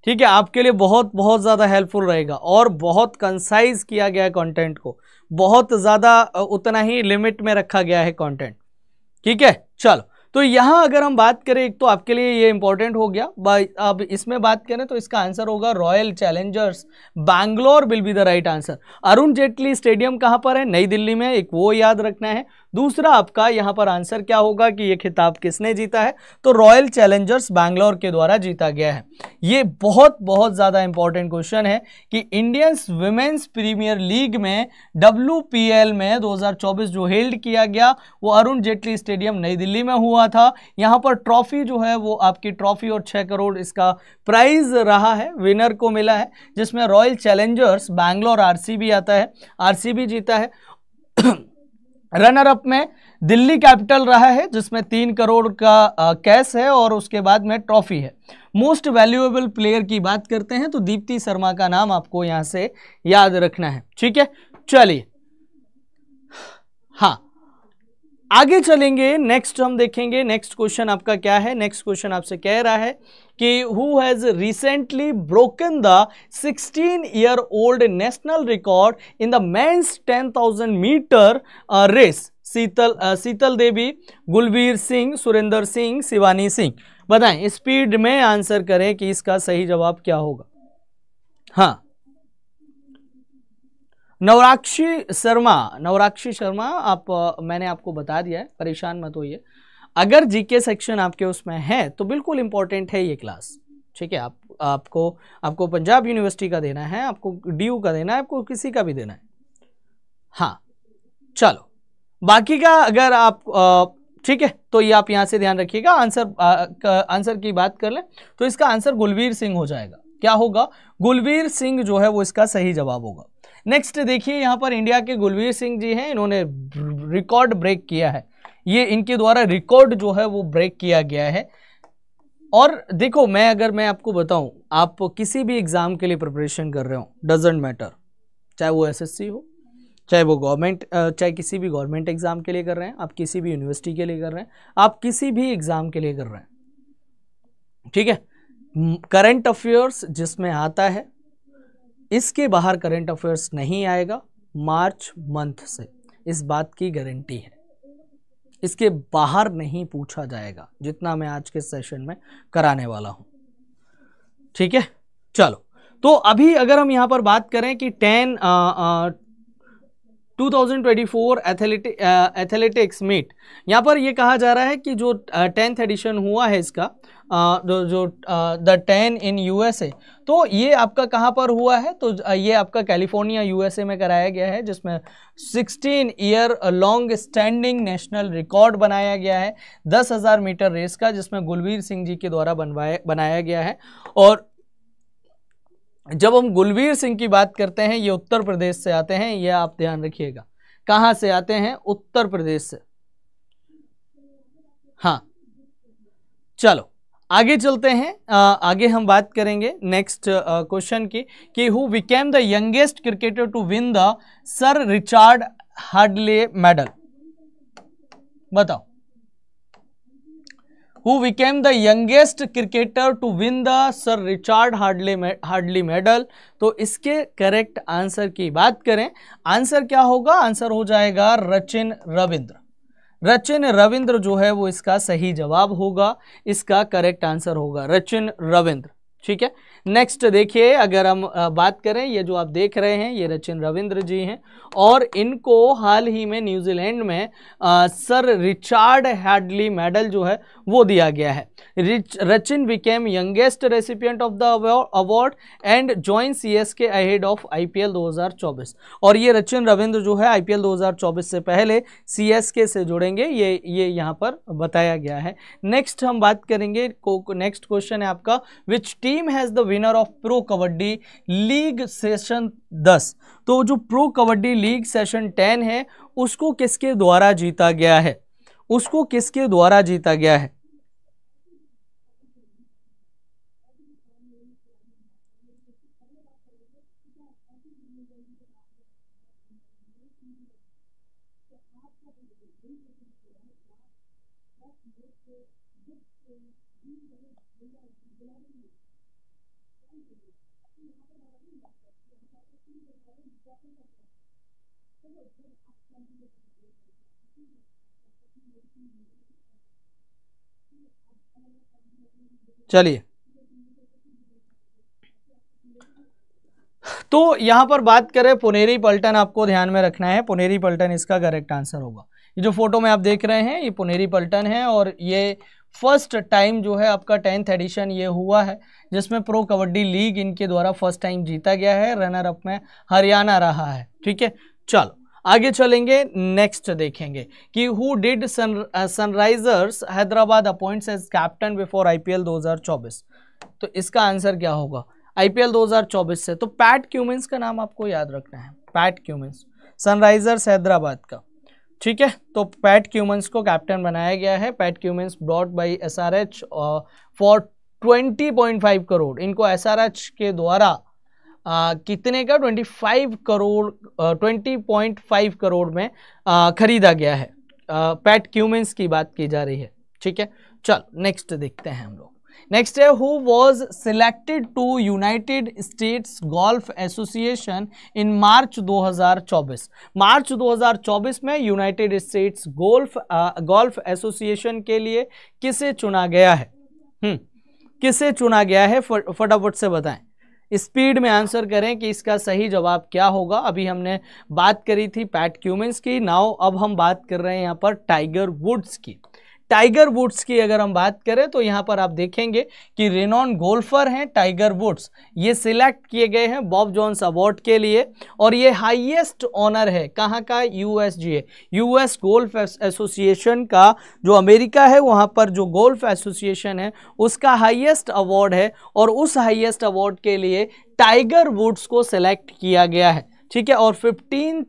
ठीक है आपके लिए बहुत बहुत ज़्यादा हेल्पफुल रहेगा और बहुत कंसाइज किया गया है कॉन्टेंट को बहुत ज़्यादा उतना ही लिमिट में रखा गया है कॉन्टेंट ठीक है चलो तो यहाँ अगर हम बात करें एक तो आपके लिए ये इंपॉर्टेंट हो गया अब इसमें बात करें तो इसका आंसर होगा royal challengers Bangalore will be the right answer Arun Jaitley stadium कहाँ पर है नई दिल्ली में एक वो याद रखना है दूसरा आपका यहाँ पर आंसर क्या होगा कि ये खिताब किसने जीता है तो रॉयल चैलेंजर्स बैंगलोर के द्वारा जीता गया है ये बहुत बहुत ज़्यादा इंपॉर्टेंट क्वेश्चन है कि इंडियंस वुमेन्स प्रीमियर लीग में डब्ल्यू में 2024 जो हेल्ड किया गया वो अरुण जेटली स्टेडियम नई दिल्ली में हुआ था यहाँ पर ट्रॉफी जो है वो आपकी ट्रॉफी और छः करोड़ इसका प्राइज रहा है विनर को मिला है जिसमें रॉयल चैलेंजर्स बैंगलोर आरसीबी आता है आरसीबी जीता है रनर अप में दिल्ली कैपिटल रहा है जिसमें तीन करोड़ का कैश है और उसके बाद में ट्रॉफी है मोस्ट वैल्यूएबल प्लेयर की बात करते हैं तो दीप्ति शर्मा का नाम आपको यहां से याद रखना है ठीक है चलिए हाँ आगे चलेंगे नेक्स्ट हम देखेंगे नेक्स्ट क्वेश्चन आपका क्या है नेक्स्ट क्वेश्चन आपसे कह रहा है कि who has recently broken the 16 year old national record in the men's 10,000 metre race Sheetal Sheetal Devi Gulveer Singh Surendra Singh Shivani Singh बताएं स्पीड में आंसर करें कि इसका सही जवाब क्या होगा हाँ नवराक्षी शर्मा नवराक्षी शर्मा आप मैंने आपको बता दिया है परेशान मत होइए अगर जीके सेक्शन आपके उसमें है तो बिल्कुल इंपॉर्टेंट है ये क्लास ठीक है आप आपको आपको पंजाब यूनिवर्सिटी का देना है आपको डी का देना है आपको किसी का भी देना है हाँ चलो बाकी का अगर आप ठीक है तो ये आप यहाँ से ध्यान रखिएगा आंसर आ, आंसर की बात कर लें तो इसका आंसर गुलवीर सिंह हो जाएगा क्या होगा गुलवीर सिंह जो है वो इसका सही जवाब होगा नेक्स्ट देखिए यहाँ पर इंडिया के गुलवीर सिंह जी हैं इन्होंने रिकॉर्ड ब्रेक किया है ये इनके द्वारा रिकॉर्ड जो है वो ब्रेक किया गया है और देखो मैं अगर मैं आपको बताऊं आप किसी भी एग्ज़ाम के लिए प्रिपरेशन कर रहे हो डजेंट मैटर चाहे वो एसएससी हो चाहे वो गवर्नमेंट चाहे किसी भी गवर्नमेंट एग्ज़ाम के लिए कर रहे हैं आप किसी भी यूनिवर्सिटी के लिए कर रहे हैं आप किसी भी एग्ज़ाम के लिए कर रहे हैं ठीक है करंट अफेयर्स जिसमें आता है इसके बाहर करंट अफेयर्स नहीं आएगा मार्च मंथ से इस बात की गारंटी है इसके बाहर नहीं पूछा जाएगा जितना मैं आज के सेशन में कराने वाला हूं ठीक है चलो तो अभी अगर हम यहां पर बात करें कि टेन 2024 थाउजेंड एथलेटिक्स मीट यहाँ पर यह कहा जा रहा है कि जो टेंथ एडिशन हुआ है इसका जो द टेन इन यूएसए तो ये आपका कहाँ पर हुआ है तो ये आपका कैलिफोर्निया यूएसए में कराया गया है जिसमें 16 year long standing national record बनाया गया है 10,000 मीटर रेस का जिसमें गुलवीर सिंह जी के द्वारा बनवाया बनाया गया है और जब हम गुलवीर सिंह की बात करते हैं ये उत्तर प्रदेश से आते हैं यह आप ध्यान रखिएगा कहाँ से आते हैं उत्तर प्रदेश से हाँ चलो आगे चलते हैं आगे हम बात करेंगे नेक्स्ट क्वेश्चन की कि who became the youngest cricketer to win the Sir Richard Hadlee medal बताओ who became the youngest cricketer to win the Sir Richard Hadlee Hadlee medal तो इसके करेक्ट आंसर की बात करें आंसर क्या होगा आंसर हो जाएगा रचिन रविंद्र रचिन रविंद्र जो है वो इसका सही जवाब होगा इसका करेक्ट आंसर होगा रचिन रविंद्र ठीक है नेक्स्ट देखिए अगर हम बात करें ये जो आप देख रहे हैं ये रचिन रविंद्र जी हैं और इनको हाल ही में न्यूजीलैंड में आ, सर रिचार्ड हैडली मेडल जो है वो दिया गया है रिच Rachin became youngest recipient of the award and join C S K ahead of I P L दो हज़ार चौबीस और ये रचिन रविंद्र जो है आई पी एल दो हज़ार चौबीस से पहले सी एस के से जुड़ेंगे ये ये यहाँ पर बताया गया है नेक्स्ट हम बात करेंगे नेक्स्ट क्वेश्चन है आपका which team has the winner of pro kabaddi league session दस तो जो pro kabaddi league session ten है उसको किसके द्वारा जीता गया है उसको किसके द्वारा जीता गया है चलिए तो यहां पर बात करें पुनेरी पल्टन आपको ध्यान में रखना है पुनेरी पल्टन इसका करेक्ट आंसर होगा ये जो फोटो में आप देख रहे हैं ये पुनेरी पल्टन है और ये फर्स्ट टाइम जो है आपका टेंथ एडिशन ये हुआ है जिसमें प्रो कबड्डी लीग इनके द्वारा फर्स्ट टाइम जीता गया है रनर अप में हरियाणा रहा है ठीक है चलो आगे चलेंगे नेक्स्ट देखेंगे कि who did sun sunrisers Hyderabad appoints as captain before IPL 2024 तो इसका आंसर क्या होगा आईपीएल 2024 से तो पैट क्यूमिंस का नाम आपको याद रखना है पैट क्यूमिंस सनराइजर्स हैदराबाद का ठीक है तो पैट क्यूमंस को कैप्टन बनाया गया है Pat Cummins brought by S R H for twenty point five crore इनको एस आर एच के द्वारा आ, कितने का 25 crore twenty point five crore में आ, खरीदा गया है आ, पैट क्यूमेंस की बात की जा रही है ठीक है चलो नेक्स्ट देखते हैं हम लोग नेक्स्ट है who was selected to united states golf association in March 2024 March 2024 में united states golf golf association के लिए किसे चुना गया है हम्म किसे चुना गया है फटाफट से बताएं स्पीड में आंसर करें कि इसका सही जवाब क्या होगा अभी हमने बात करी थी पैट क्यूमेंस की नाव अब हम बात कर रहे हैं यहाँ पर टाइगर वुड्स की टाइगर वुड्स की अगर हम बात करें तो यहाँ पर आप देखेंगे कि रेनॉन गोल्फर हैं टाइगर वुड्स ये सिलेक्ट किए गए हैं बॉब जॉन्स अवार्ड के लिए और ये हाईएस्ट ऑनर है कहाँ का यूएसजीए यूएस गोल्फ एसोसिएशन का जो अमेरिका है वहाँ पर जो गोल्फ एसोसिएशन है उसका हाईएस्ट अवार्ड है और उस हाइएस्ट अवार्ड के लिए टाइगर वुड्स को सिलेक्ट किया गया है ठीक है और फिफ्टीन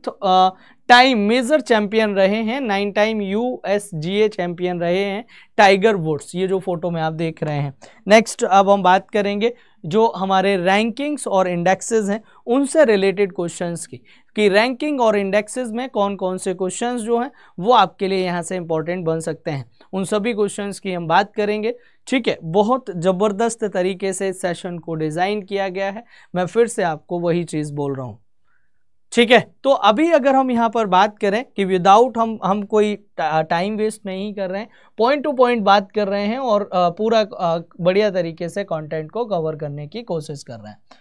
टाइम मेजर चैंपियन रहे हैं नाइन टाइम यूएसजीए चैंपियन रहे हैं टाइगर वुड्स ये जो फोटो में आप देख रहे हैं नेक्स्ट अब हम बात करेंगे जो हमारे रैंकिंग्स और इंडेक्सेस हैं उनसे रिलेटेड क्वेश्चंस की कि रैंकिंग और इंडेक्सेस में कौन कौन से क्वेश्चंस जो हैं वो आपके लिए यहाँ से इंपॉर्टेंट बन सकते हैं उन सभी क्वेश्चंस की हम बात करेंगे ठीक है बहुत ज़बरदस्त तरीके से इस सेशन को डिज़ाइन किया गया है मैं फिर से आपको वही चीज़ बोल रहा हूँ ठीक है तो अभी अगर हम यहाँ पर बात करें कि विदाउट हम हम कोई टाइम वेस्ट नहीं कर रहे हैं पॉइंट टू पॉइंट बात कर रहे हैं और पूरा बढ़िया तरीके से कंटेंट को कवर करने की कोशिश कर रहे हैं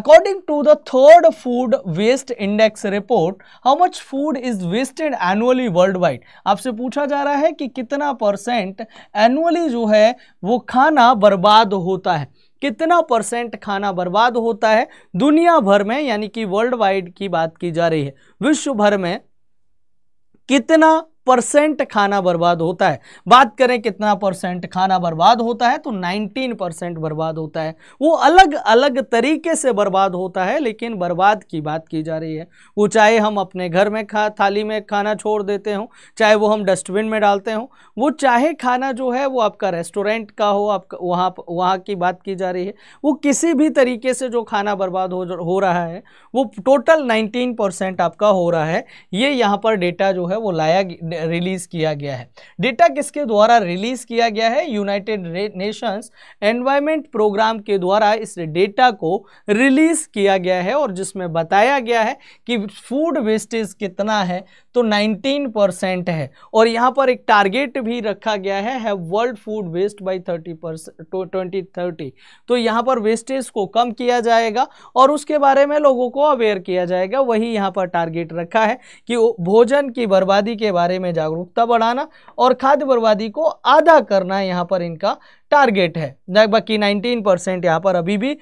according to the third food waste index report how much food is wasted annually worldwide आपसे पूछा जा रहा है कि कितना परसेंट एनुअली जो है वो खाना बर्बाद होता है कितना परसेंट खाना बर्बाद होता है दुनिया भर में यानी कि वर्ल्ड वाइड की बात की जा रही है विश्व भर में कितना परसेंट खाना बर्बाद होता है बात करें कितना परसेंट खाना बर्बाद होता है तो 19 परसेंट बर्बाद होता है वो अलग अलग तरीके से बर्बाद होता है लेकिन बर्बाद की बात की जा रही है वो चाहे हम अपने घर में खा थाली में खाना छोड़ देते हों चाहे वो हम डस्टबिन में डालते हों वो चाहे खाना जो है वो आपका रेस्टोरेंट का हो आपका वहाँ वहाँ की बात की जा रही है वो किसी भी तरीके से जो खाना बर्बाद हो, हो रहा है वो टोटल नाइनटीन आपका हो रहा है ये यहाँ पर डेटा जो है वो लाया रिलीज किया गया है डेटा किसके द्वारा रिलीज किया गया है यूनाइटेड नेशंस एनवायरमेंट प्रोग्राम के द्वारा इस डेटा को रिलीज किया गया है और जिसमें बताया गया है कि फूड वेस्टेज कितना है तो 19 परसेंट है और यहाँ पर एक टारगेट भी रखा गया है world food waste by 30 percent twenty thirty तो यहाँ पर वेस्टेज को कम किया जाएगा और उसके बारे में लोगों को अवेयर किया जाएगा वही यहाँ पर टारगेट रखा है कि भोजन की बर्बादी के बारे में में जागरूकता बढ़ाना और खाद्य बर्बादी को आधा करना यहाँ पर इनका टारगेट है लगभग बाकी 19 परसेंट यहाँ पर अभी भी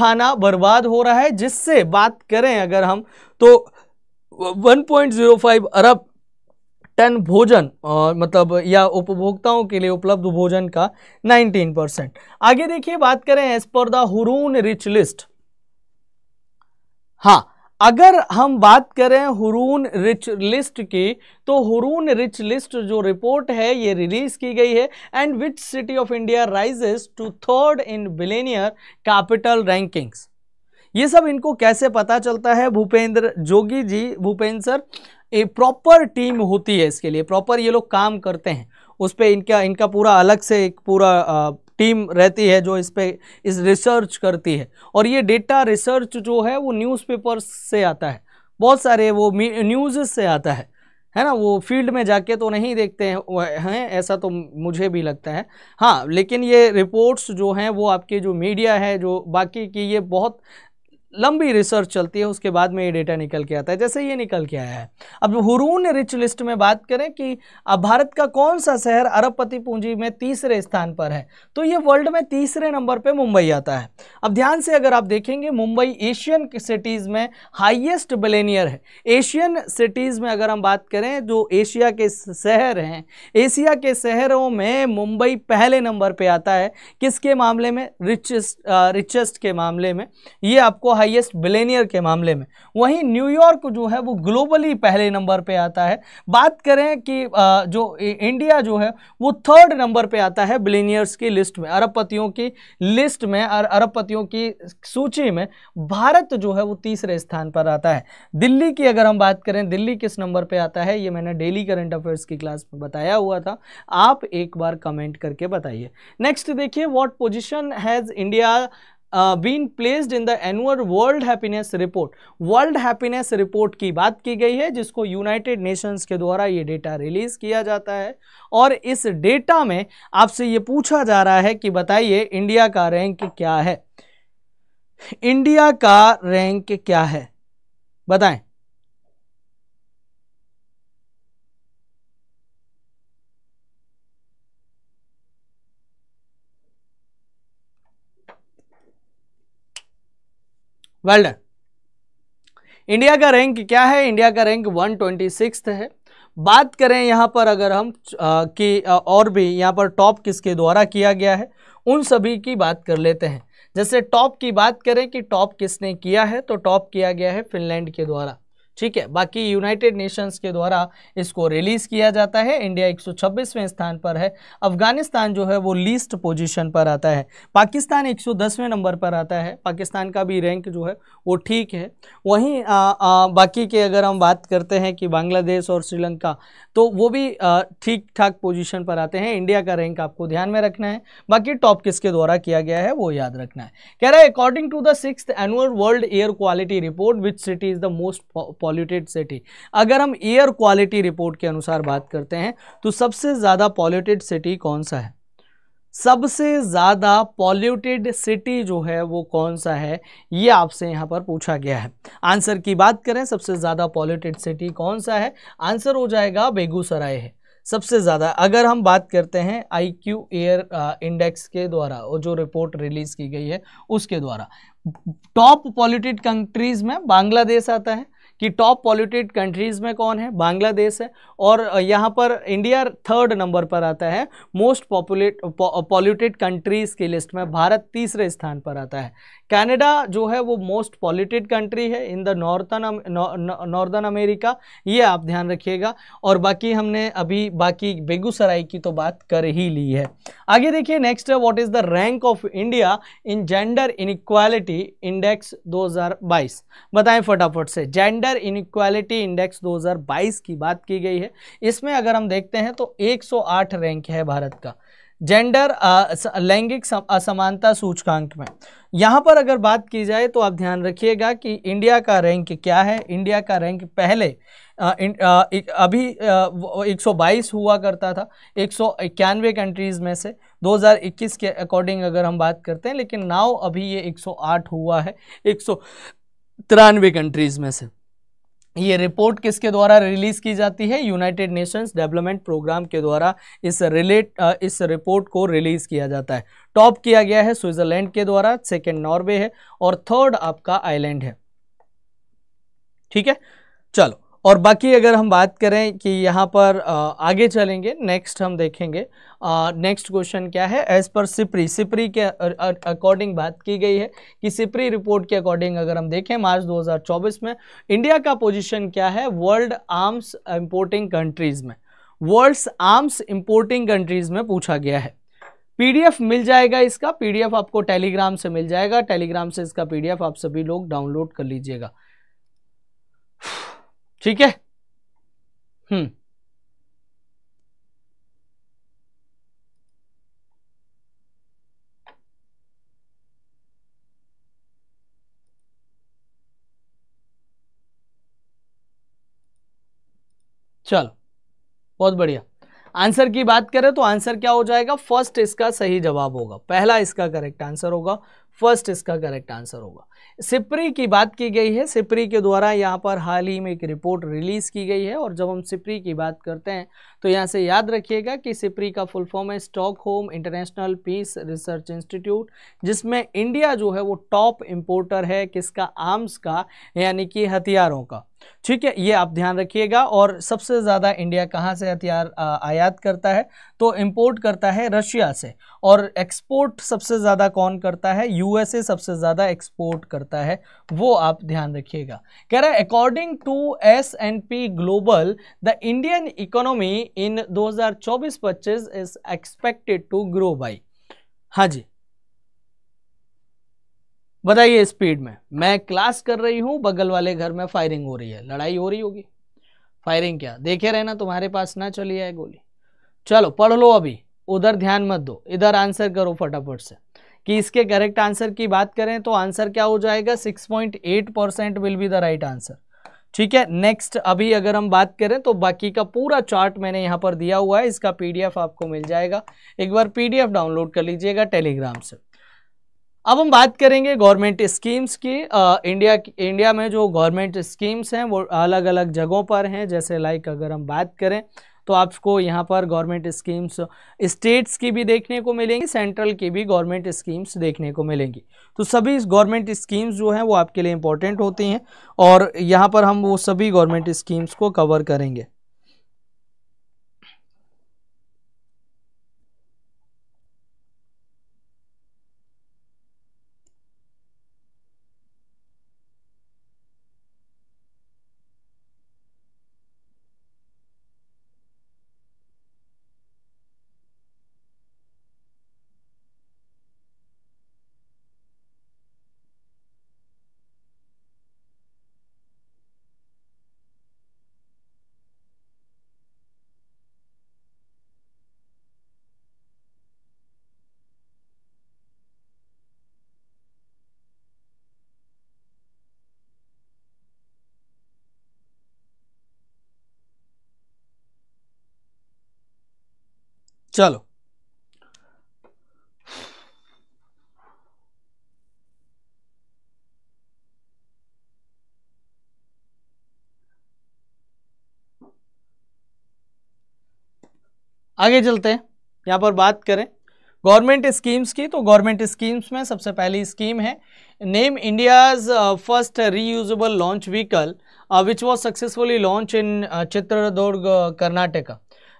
खाना बर्बाद हो रहा है जिससे बात करें अगर हम तो 1.05 अरब टन भोजन और मतलब या उपभोक्ताओं के लिए उपलब्ध भोजन का 19 परसेंट आगे देखिए बात करें as per the Hurun rich list हाँ अगर हम बात करें हुरून रिच लिस्ट की तो हुरून रिच लिस्ट जो रिपोर्ट है ये रिलीज़ की गई है and which city of India rises to third in billionaire capital rankings ये सब इनको कैसे पता चलता है Bhupendra Jogi ji Bhupendra sir a proper team होती है इसके लिए प्रॉपर ये लोग काम करते हैं उस पर इनका इनका पूरा अलग से एक पूरा टीम रहती है जो इस पर इस रिसर्च करती है और ये डेटा रिसर्च जो है वो न्यूज़पेपर से आता है बहुत सारे वो न्यूज़ से आता है है ना वो फील्ड में जाके तो नहीं देखते हैं हैं ऐसा तो मुझे भी लगता है हाँ लेकिन ये रिपोर्ट्स जो हैं वो आपके जो मीडिया है जो बाकी की ये बहुत लंबी रिसर्च चलती है उसके बाद में ये डेटा निकल के आता है जैसे ये निकल के आया है अब हुरून रिच लिस्ट में बात करें कि अब भारत का कौन सा शहर अरबपति पूंजी में तीसरे स्थान पर है तो ये वर्ल्ड में तीसरे नंबर पे मुंबई आता है अब ध्यान से अगर आप देखेंगे मुंबई एशियन सिटीज़ में हाइएस्ट बिलेनियर है एशियन सिटीज़ में अगर हम बात करें जो एशिया के शहर हैं एशिया के शहरों में मुंबई पहले नंबर पर आता है किसके मामले में रिचेस्ट रिचेस्ट के मामले में ये आपको हाईएस्ट बिलेनियर के मामले में वहीं न्यूयॉर्क जो है वो ग्लोबली पहले नंबर पे आता है बात करें कि जो इंडिया जो है वो थर्ड नंबर पे आता है बिलेनियर्स की लिस्ट में अरबपतियों की लिस्ट में और अरबपतियों की सूची में भारत जो है वो तीसरे स्थान पर आता है दिल्ली की अगर हम बात करें दिल्ली किस नंबर पर आता है ये मैंने डेली करंट अफेयर्स की क्लास में बताया हुआ था आप एक बार कमेंट करके बताइए नेक्स्ट देखिए what position has India been placed in the annual world happiness report world happiness report की बात की गई है जिसको यूनाइटेड नेशंस के द्वारा ये डेटा रिलीज किया जाता है और इस डेटा में आपसे ये पूछा जा रहा है कि बताइए इंडिया का रैंक क्या है इंडिया का रैंक क्या है बताएं वर्ल्ड इंडिया का रैंक क्या है इंडिया का रैंक वन ट्वेंटी है बात करें यहाँ पर अगर हम कि और भी यहाँ पर टॉप किसके द्वारा किया गया है उन सभी की बात कर लेते हैं जैसे टॉप की बात करें कि टॉप किसने किया है तो टॉप किया गया है फिनलैंड के द्वारा ठीक है बाकी यूनाइटेड नेशंस के द्वारा इसको रिलीज़ किया जाता है इंडिया 126वें स्थान पर है अफगानिस्तान जो है वो लीस्ट पोजीशन पर आता है पाकिस्तान 110वें नंबर पर आता है पाकिस्तान का भी रैंक जो है वो ठीक है वहीं बाकी के अगर हम बात करते हैं कि बांग्लादेश और श्रीलंका तो वो भी ठीक ठाक पोजिशन पर आते हैं इंडिया का रैंक आपको ध्यान में रखना है बाकी टॉप किसके द्वारा किया गया है वो याद रखना है कह रहा है according to the six annual world air quality report which city is the most polluted city अगर हम एयर क्वालिटी रिपोर्ट के अनुसार बात करते हैं तो सबसे ज़्यादा पॉल्यूटेड सिटी कौन सा है सबसे ज़्यादा पॉल्यूटेड सिटी जो है वो कौन सा है ये आपसे यहाँ पर पूछा गया है आंसर की बात करें सबसे ज़्यादा पॉल्यूटेड सिटी कौन सा है आंसर हो जाएगा बेगूसराय है सबसे ज़्यादा अगर हम बात करते हैं आई क्यू एयर इंडेक्स के द्वारा और जो रिपोर्ट रिलीज़ की गई है उसके द्वारा टॉप पॉल्यूटेड कंट्रीज़ में बांग्लादेश आता है कि टॉप पॉल्यूटेड कंट्रीज़ में कौन है बांग्लादेश है और यहाँ पर इंडिया थर्ड नंबर पर आता है मोस्ट पॉपुलेट पॉल्यूटेड कंट्रीज़ की लिस्ट में भारत तीसरे स्थान पर आता है कनाडा जो है वो मोस्ट पॉलिटेड कंट्री है in the northern northern America ये आप ध्यान रखिएगा और बाकी हमने अभी बाकी बेगूसराय की तो बात कर ही ली है आगे देखिए नेक्स्ट है what is the rank of India in gender inequality index 2022 बताएं फटाफट से जेंडर इनक्वालिटी इंडेक्स 2022 की बात की गई है इसमें अगर हम देखते हैं तो आठ रैंक है भारत का जेंडर लैंगिक असमानता सूचकांक में यहाँ पर अगर बात की जाए तो आप ध्यान रखिएगा कि इंडिया का रैंक क्या है इंडिया का रैंक पहले आ, इन, आ, एक, अभी आ, 122 हुआ करता था एक कंट्रीज़ में से 2021 के अकॉर्डिंग अगर हम बात करते हैं लेकिन नाव अभी ये 108 हुआ है एक तिरानवे कंट्रीज़ में से ये रिपोर्ट किसके द्वारा रिलीज़ की जाती है यूनाइटेड नेशंस डेवलपमेंट प्रोग्राम के द्वारा इस रिलेट इस रिपोर्ट को रिलीज़ किया जाता है टॉप किया गया है स्विट्ज़रलैंड के द्वारा सेकेंड नॉर्वे है और थर्ड आपका आइलैंड है ठीक है चलो और बाकी अगर हम बात करें कि यहाँ पर आगे चलेंगे नेक्स्ट हम देखेंगे नेक्स्ट क्वेश्चन क्या है एज़ पर सिपरी सिपरी के अकॉर्डिंग बात की गई है कि सिपरी रिपोर्ट के अकॉर्डिंग अगर हम देखें मार्च 2024 में इंडिया का पोजीशन क्या है वर्ल्ड आर्म्स इंपोर्टिंग कंट्रीज़ में वर्ल्ड्स आर्म्स इंपोर्टिंग कंट्रीज़ में पूछा गया है पीडीएफ मिल जाएगा इसका पीडीएफ आपको टेलीग्राम से मिल जाएगा टेलीग्राम से इसका पीडीएफ आप सभी लोग डाउनलोड कर लीजिएगा ठीक है हम्म चलो बहुत बढ़िया आंसर की बात करें तो आंसर क्या हो जाएगा फर्स्ट इसका सही जवाब होगा पहला इसका करेक्ट आंसर होगा फर्स्ट इसका करेक्ट आंसर होगा सिपरी की बात की गई है सिपरी के द्वारा यहाँ पर हाल ही में एक रिपोर्ट रिलीज़ की गई है और जब हम सिपरी की बात करते हैं तो यहाँ से याद रखिएगा कि सिप्री का फुल फॉर्म है Stockholm international peace research institute जिसमें इंडिया जो है वो टॉप इम्पोर्टर है किसका आर्म्स का यानी कि हथियारों का ठीक है ये आप ध्यान रखिएगा और सबसे ज़्यादा इंडिया कहाँ से हथियार आयात करता है तो इम्पोर्ट करता है रशिया से और एक्सपोर्ट सबसे ज़्यादा कौन करता है यूएसए सबसे ज़्यादा एक्सपोर्ट करता है वो आप ध्यान रखिएगा कह रहा है according to S and P global the Indian economy in 2024 चौबीस is expected to grow by हाँ जी बताइए स्पीड में मैं क्लास कर रही हूँ बगल वाले घर में फायरिंग हो रही है लड़ाई हो रही होगी फायरिंग क्या देखे रहना तुम्हारे पास ना चली आए गोली चलो पढ़ लो अभी उधर ध्यान मत दो इधर आंसर करो फटाफट से कि इसके करेक्ट आंसर की बात करें तो आंसर क्या हो जाएगा six point eight percent will be the right answer ठीक है नेक्स्ट अभी अगर हम बात करें तो बाकी का पूरा चार्ट मैंने यहाँ पर दिया हुआ है इसका पीडीएफ आपको मिल जाएगा एक बार पीडीएफ डाउनलोड कर लीजिएगा टेलीग्राम से अब हम बात करेंगे गवर्नमेंट स्कीम्स की आ, इंडिया इंडिया में जो गवर्नमेंट स्कीम्स हैं वो अलग अलग जगहों पर हैं जैसे लाइक अगर हम बात करें तो आपको यहाँ पर गवर्नमेंट स्कीम्स स्टेट्स की भी देखने को मिलेंगी सेंट्रल की भी गवर्नमेंट स्कीम्स देखने को मिलेंगी तो सभी गवर्नमेंट स्कीम्स जो हैं वो आपके लिए इंपॉर्टेंट होती हैं और यहाँ पर हम वो सभी गवर्नमेंट स्कीम्स को कवर करेंगे चलो आगे चलते हैं यहाँ पर बात करें गवर्नमेंट स्कीम्स की तो गवर्नमेंट स्कीम्स में सबसे पहली स्कीम है name India's first reusable launch vehicle which was successfully launch in Chitradurga Karnataka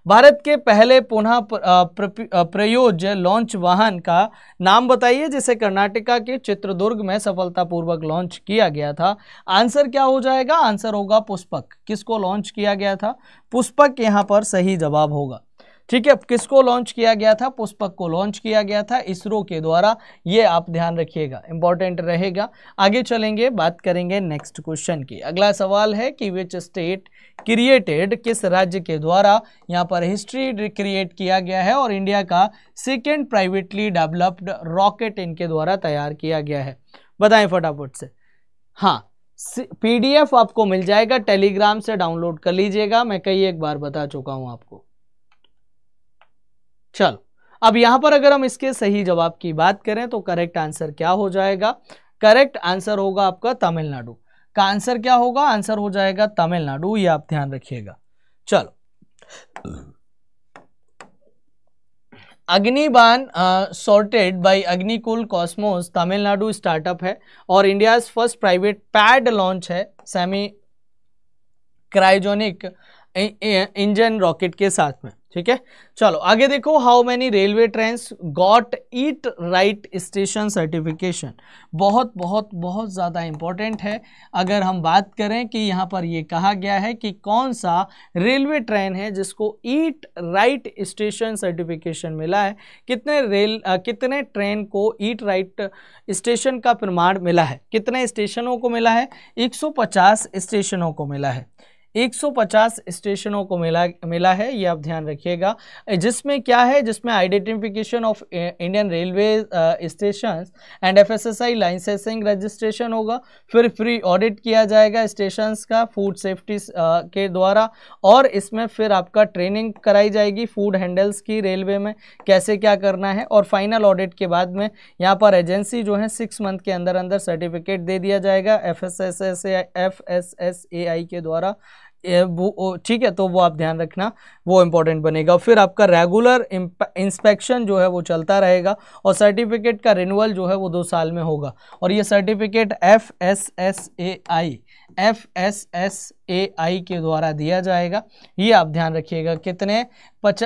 Bharat के पहले पुनः प्रयोज लॉन्च वाहन का नाम बताइए जिसे कर्नाटका के चित्रदुर्ग में सफलतापूर्वक लॉन्च किया गया था आंसर क्या हो जाएगा आंसर होगा पुष्पक किसको लॉन्च किया गया था पुष्पक यहाँ पर सही जवाब होगा ठीक है किसको लॉन्च किया गया था पुष्पक को लॉन्च किया गया था इसरो के द्वारा ये आप ध्यान रखिएगा इंपॉर्टेंट रहेगा आगे चलेंगे बात करेंगे नेक्स्ट क्वेश्चन की अगला सवाल है कि विच स्टेट क्रिएटेड किस राज्य के द्वारा यहाँ पर हिस्ट्री क्रिएट किया गया है और इंडिया का सेकेंड प्राइवेटली डेवलप्ड रॉकेट इनके द्वारा तैयार किया गया है बताएं फटाफट से हाँ पीडीएफ आपको मिल जाएगा टेलीग्राम से डाउनलोड कर लीजिएगा मैं कई एक बार बता चुका हूँ आपको चलो अब यहां पर अगर हम इसके सही जवाब की बात करें तो करेक्ट आंसर क्या हो जाएगा करेक्ट आंसर होगा आपका तमिलनाडु का आंसर क्या होगा आंसर हो जाएगा तमिलनाडु ये आप ध्यान रखिएगा चलो Agnibaan sorted by Agnikul Cosmos Tamil Nadu startup है और India first private pad launch है सेमी क्राइजोनिक इंजन रॉकेट के साथ में ठीक है चलो आगे देखो how many railway train got eat right station certification बहुत बहुत बहुत ज़्यादा इम्पॉर्टेंट है अगर हम बात करें कि यहाँ पर ये कहा गया है कि कौन सा रेलवे ट्रेन है जिसको ईट राइट स्टेशन सर्टिफिकेशन मिला है कितने रेल आ, कितने ट्रेन को ईट राइट स्टेशन का प्रमाण मिला है कितने स्टेशनों को मिला है एक स्टेशनों को मिला है 150 स्टेशनों को मिला मिला है ये आप ध्यान रखिएगा जिसमें क्या है जिसमें identification of Indian railway station and FSSAI licensing registration होगा फिर फ्री ऑडिट किया जाएगा स्टेशन का फूड सेफ्टी uh, के द्वारा और इसमें फिर आपका ट्रेनिंग कराई जाएगी फूड हैंडल्स की रेलवे में कैसे क्या करना है और फाइनल ऑडिट के बाद में यहाँ पर एजेंसी जो है सिक्स मंथ के अंदर अंदर सर्टिफिकेट दे दिया जाएगा F S S S A I के द्वारा वो ठीक है तो वो आप ध्यान रखना वो इम्पोर्टेंट बनेगा फिर आपका रेगुलर इंस्पेक्शन जो है वो चलता रहेगा और सर्टिफिकेट का रिन्यूअल जो है वो दो साल में होगा और ये certificate F S S A I F S S A I के द्वारा दिया जाएगा ये आप ध्यान रखिएगा कितने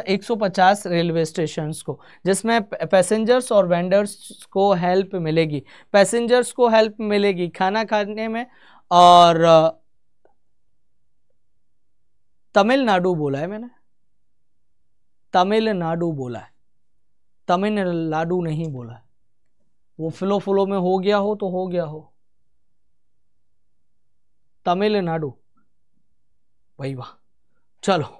एक सौ पचास रेलवे स्टेशंस को जिसमें पैसेंजर्स और वेंडर्स को हेल्प मिलेगी पैसेंजर्स को हेल्प मिलेगी खाना खाने में और तमिलनाडु बोला है मैंने तमिलनाडु बोला है तमिलनाडु नहीं बोला है वो फ्लो फ्लो में हो गया हो तो हो गया हो तमिलनाडु भाई वाह चलो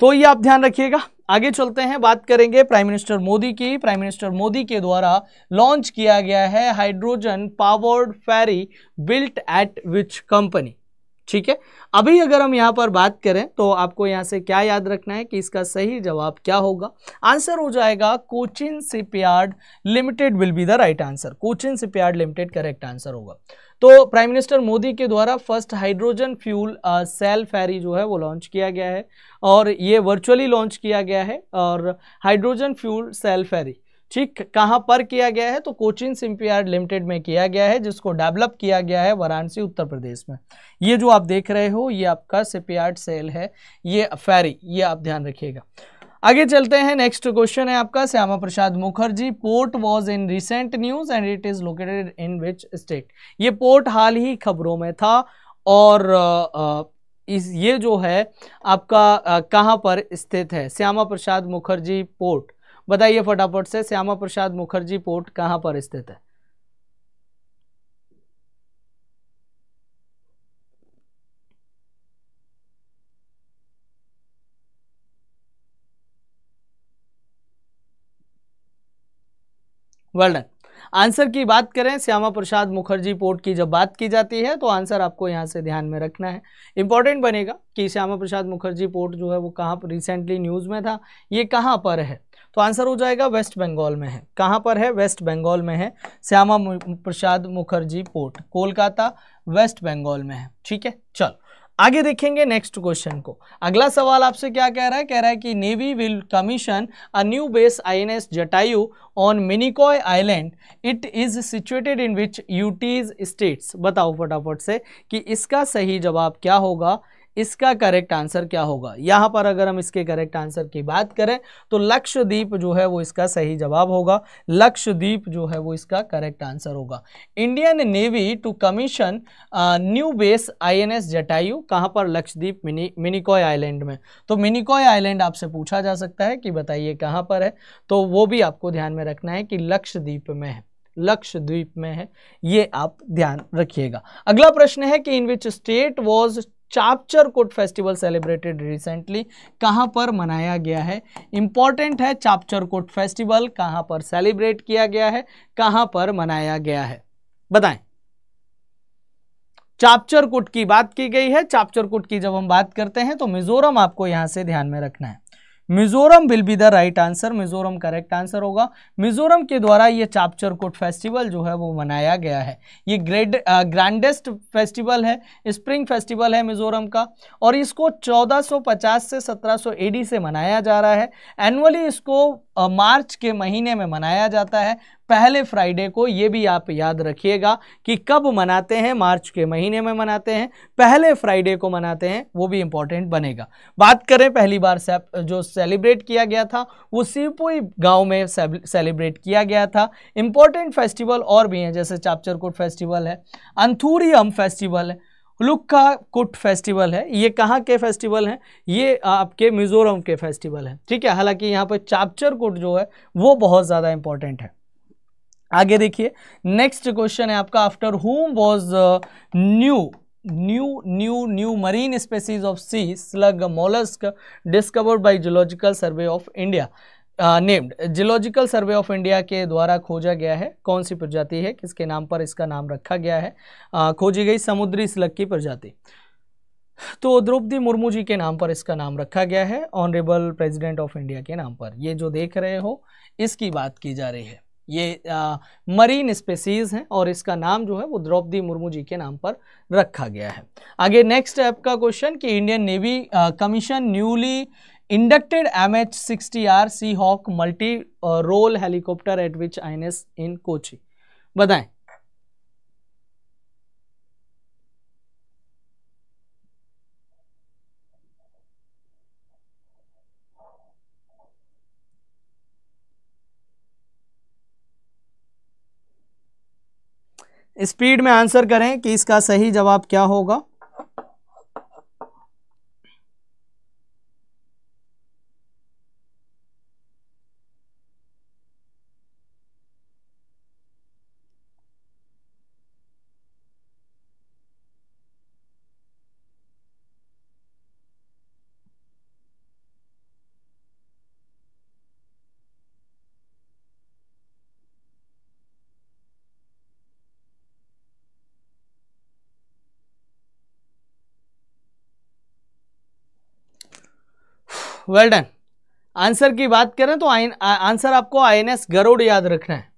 तो ये आप ध्यान रखिएगा आगे चलते हैं बात करेंगे प्राइम मिनिस्टर मोदी की प्राइम मिनिस्टर मोदी के द्वारा लॉन्च किया गया है hydrogen powered ferry built at which company ठीक है अभी अगर हम यहाँ पर बात करें तो आपको यहाँ से क्या याद रखना है कि इसका सही जवाब क्या होगा आंसर हो जाएगा Cochin shipyard limited will be the right answer Cochin shipyard limited correct answer होगा तो प्राइम मिनिस्टर मोदी के द्वारा first hydrogen fuel cell ferry जो है वो लॉन्च किया गया है और ये वर्चुअली लॉन्च किया गया है और हाइड्रोजन फ्यूल सेल फेरी ठीक कहाँ पर किया गया है तो कोचिन सिंपियार लिमिटेड में किया गया है जिसको डेवलप किया गया है वाराणसी उत्तर प्रदेश में ये जो आप देख रहे हो ये आपका सिपियार्ड सेल है ये फेरी ये आप ध्यान रखिएगा आगे चलते हैं नेक्स्ट क्वेश्चन है आपका Shyama Prasad Mukherjee port was in recent news and it is located in which state ये पोर्ट हाल ही खबरों में था और आ, इस ये जो है आपका कहाँ पर स्थित है श्यामा प्रसाद मुखर्जी पोर्ट बताइए फटाफट से श्यामा प्रसाद मुखर्जी पोर्ट कहां पर स्थित है वेल well आंसर की बात करें श्यामा प्रसाद मुखर्जी पोर्ट की जब बात की जाती है तो आंसर आपको यहाँ से ध्यान में रखना है इंपॉर्टेंट बनेगा कि श्यामा प्रसाद मुखर्जी पोर्ट जो है वो कहाँ पर रिसेंटली न्यूज़ में था ये कहाँ पर है तो आंसर हो जाएगा वेस्ट बंगाल में है कहाँ पर है वेस्ट बंगाल में है श्यामा प्रसाद मुखर्जी पोर्ट कोलकाता वेस्ट बंगाल में है ठीक है चलो आगे देखेंगे नेक्स्ट क्वेश्चन को अगला सवाल आपसे क्या कह रहा है कह रहा है कि navy will commission a new base INS Jatayu on Minicoy island it is situated in which UTs states बताओ फटाफट से कि इसका सही जवाब क्या होगा इसका करेक्ट आंसर क्या होगा यहाँ पर अगर हम इसके करेक्ट आंसर की बात करें तो लक्षद्वीप जो है वो इसका सही जवाब होगा लक्षद्वीप जो है वो इसका करेक्ट आंसर होगा Indian navy to commission new base INS Jatayu कहाँ पर लक्षद्वीप मिनी मिनिकॉय आइलैंड में तो मिनिकॉय आइलैंड आपसे पूछा जा सकता है कि बताइए कहाँ पर है तो वो भी आपको ध्यान में रखना है कि लक्षद्वीप में है लक्षद्वीप में है ये आप ध्यान रखिएगा अगला प्रश्न है कि in which state was Chapchar Kut festival celebrated recently कहाँ पर मनाया गया है इम्पॉर्टेंट है चापचर कोट फेस्टिवल कहाँ पर सेलिब्रेट किया गया है कहाँ पर मनाया गया है बताएं चापचर कोट की बात की गई है चापचर कोट की जब हम बात करते हैं तो मिजोरम आपको यहाँ से ध्यान में रखना है Mizoram will be the right answer Mizoram correct answer होगा मिजोरम के द्वारा ये चापचरकोट फेस्टिवल जो है वो मनाया गया है ये ग्रेड ग्रैंडेस्ट फेस्टिवल है स्प्रिंग फेस्टिवल है मिजोरम का और इसको 1450 से 1700 एडी से मनाया जा रहा है एनुअली इसको मार्च के महीने में मनाया जाता है पहले फ्राइडे को ये भी आप याद रखिएगा कि कब मनाते हैं मार्च के महीने में मनाते हैं पहले फ्राइडे को मनाते हैं वो भी इम्पोर्टेंट बनेगा बात करें पहली बार से जो सेलिब्रेट किया गया था वो सिरपुई गांव में सेलिब्रेट किया गया था इम्पॉर्टेंट फेस्टिवल और भी हैं जैसे चापचरकोट फेस्टिवल है अंथूरियम फेस्टिवल है हुलुक का कुट फेस्टिवल है ये कहाँ के फेस्टिवल हैं ये आपके मिज़ोरम के फेस्टिवल हैं ठीक है हालांकि यहाँ पर चापचर कुट जो है वो बहुत ज़्यादा इंपॉर्टेंट है आगे देखिए नेक्स्ट क्वेश्चन है आपका after whom was new new new new marine species of sea slug mollusc discovered by zoological survey of India named geological survey of India के द्वारा खोजा गया है कौन सी प्रजाति है किसके नाम पर इसका नाम रखा गया है आ, uh, खोजी गई समुद्री स्लग की प्रजाति तो द्रौपदी मुर्मू जी के नाम पर इसका नाम रखा गया है ऑनरेबल प्रेसिडेंट ऑफ इंडिया के नाम पर ये जो देख रहे हो इसकी बात की जा रही है ये आ, मरीन स्पेसीज़ हैं और इसका नाम जो है वो द्रौपदी मुर्मू जी के नाम पर रखा गया है आगे नेक्स्ट आपका क्वेश्चन कि Indian navy commission newly inducted M H sixty R C hawk multi role helicopter at which I S in Kochi बताए स्पीड में आंसर करें कि इसका सही जवाब क्या होगा वेल डन आंसर की बात करें तो आइन आंसर आपको आईएनएस गरुड़ याद रखना है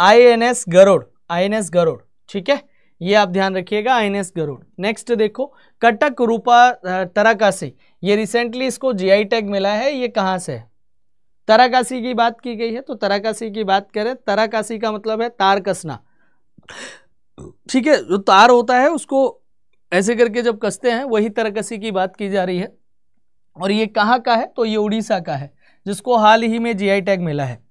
आईएनएस गरुड़ आईएनएस गरुड़ ठीक है ये आप ध्यान रखिएगा आईएनएस गरुड़ नेक्स्ट देखो कटक रूपा तराकासी ये रिसेंटली इसको जीआई टैग मिला है ये कहाँ से है तराकासी की बात की गई है तो तराकासी की बात करें तराकासी का मतलब है तार कसना ठीक है जो तार होता है उसको ऐसे करके जब कसते हैं वही तराकासी की बात की जा रही है और ये कहाँ का है तो ये उड़ीसा का है जिसको हाल ही में जीआई टैग मिला है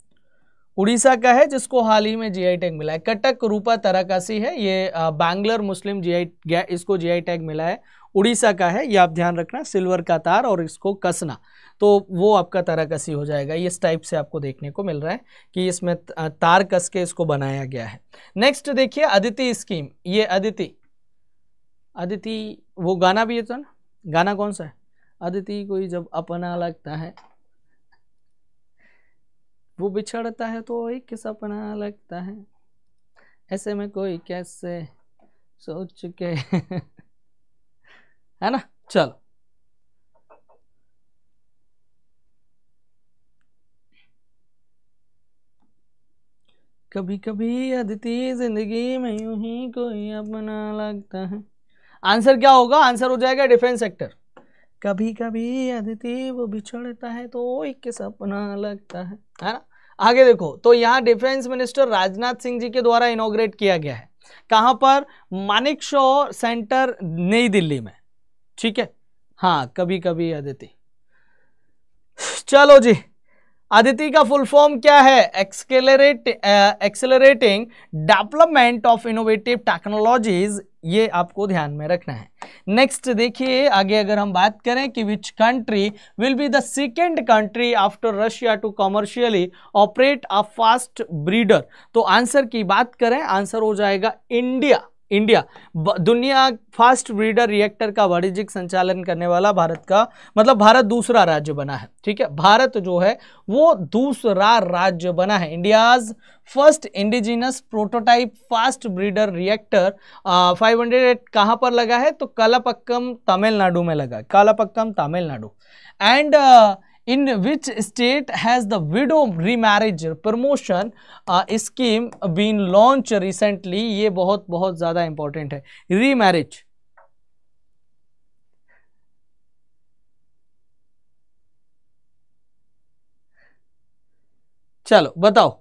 उड़ीसा का है जिसको हाल ही में जीआई टैग मिला है कटक रूपा तराकासी है ये बैंगलोर मुस्लिम जीआई इसको जीआई टैग मिला है उड़ीसा का है ये आप ध्यान रखना सिल्वर का तार और इसको कसना तो वो आपका तराकसी हो जाएगा इस टाइप से आपको देखने को मिल रहा है कि इसमें तार कस के इसको बनाया गया है नेक्स्ट देखिए अदिति स्कीम ये अदिति अदिति वो गाना भी है तो ना गाना कौन सा है अदिति कोई जब अपना लगता है वो बिछड़ता है तो एक सपना लगता है ऐसे में कोई कैसे सोच के है ना चलो कभी कभी अदिति जिंदगी में यूं ही कोई अपना लगता है आंसर क्या होगा आंसर हो जाएगा डिफेंस सेक्टर कभी कभी अदिति वो बिछड़ता है तो एक सपना लगता है है ना आगे देखो तो यहाँ डिफेंस मिनिस्टर राजनाथ सिंह जी के द्वारा इनोग्रेट किया गया है कहाँ पर मानिक शो सेंटर नई दिल्ली में ठीक है हाँ कभी कभी अदिति चलो जी अदिति का फुल फॉर्म क्या है escalate accelerating development of innovative technologies ये आपको ध्यान में रखना है नेक्स्ट देखिए आगे अगर हम बात करें कि which country will be the second country after Russia to commercially operate a fast breeder तो आंसर की बात करें आंसर हो जाएगा इंडिया इंडिया दुनिया फास्ट ब्रीडर रिएक्टर का वाणिज्यिक संचालन करने वाला भारत का मतलब भारत दूसरा राज्य बना है ठीक है भारत जो है वो दूसरा राज्य बना है India's first indigenous prototype fast breeder reactor five hundred कहाँ पर लगा है तो कालापक्कम तमिलनाडु में लगा Kalpakkam Tamil Nadu and in which state has the widow remarriage promotion scheme been launch recently ये बहुत बहुत ज़्यादा इंपॉर्टेंट है रीमैरिज चलो बताओ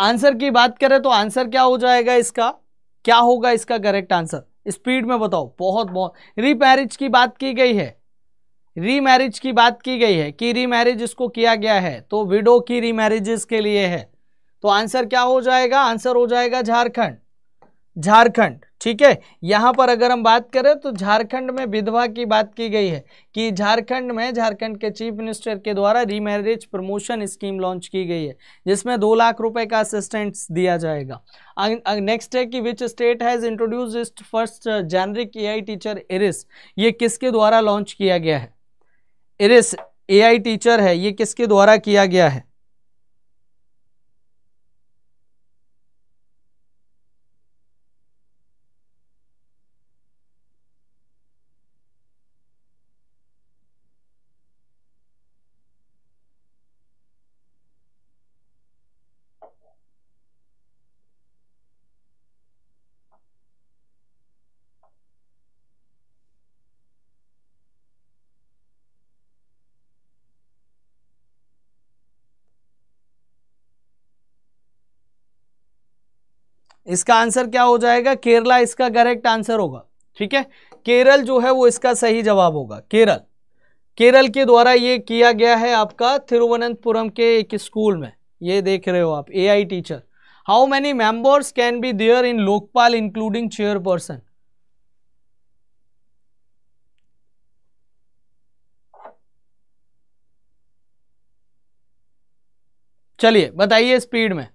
आंसर की बात करें तो आंसर क्या हो जाएगा इसका क्या होगा इसका करेक्ट आंसर स्पीड में बताओ बहुत बहुत रीमैरिज की बात की गई है रीमैरिज की बात की गई है कि रीमैरिज इसको किया गया है तो विडो की रीमैरिजेस के लिए है तो आंसर क्या हो जाएगा आंसर हो जाएगा झारखंड झारखंड ठीक है यहाँ पर अगर हम बात करें तो झारखंड में विधवा की बात की गई है कि झारखंड में झारखंड के चीफ मिनिस्टर के द्वारा रीमैरिज प्रमोशन स्कीम लॉन्च की गई है जिसमें दो लाख रुपए का असिस्टेंट्स दिया जाएगा नेक्स्ट है कि which state has introduce first generic A teacher Iris ये किसके द्वारा लॉन्च किया गया है इरिस ए टीचर है ये किसके द्वारा किया गया है इसका आंसर क्या हो जाएगा केरला इसका करेक्ट आंसर होगा ठीक है केरल जो है वो इसका सही जवाब होगा केरल केरल के द्वारा ये किया गया है आपका तिरुवनंतपुरम के एक स्कूल में ये देख रहे हो आप A teacher how many members can be there in Lokpal including chairperson चलिए बताइए स्पीड में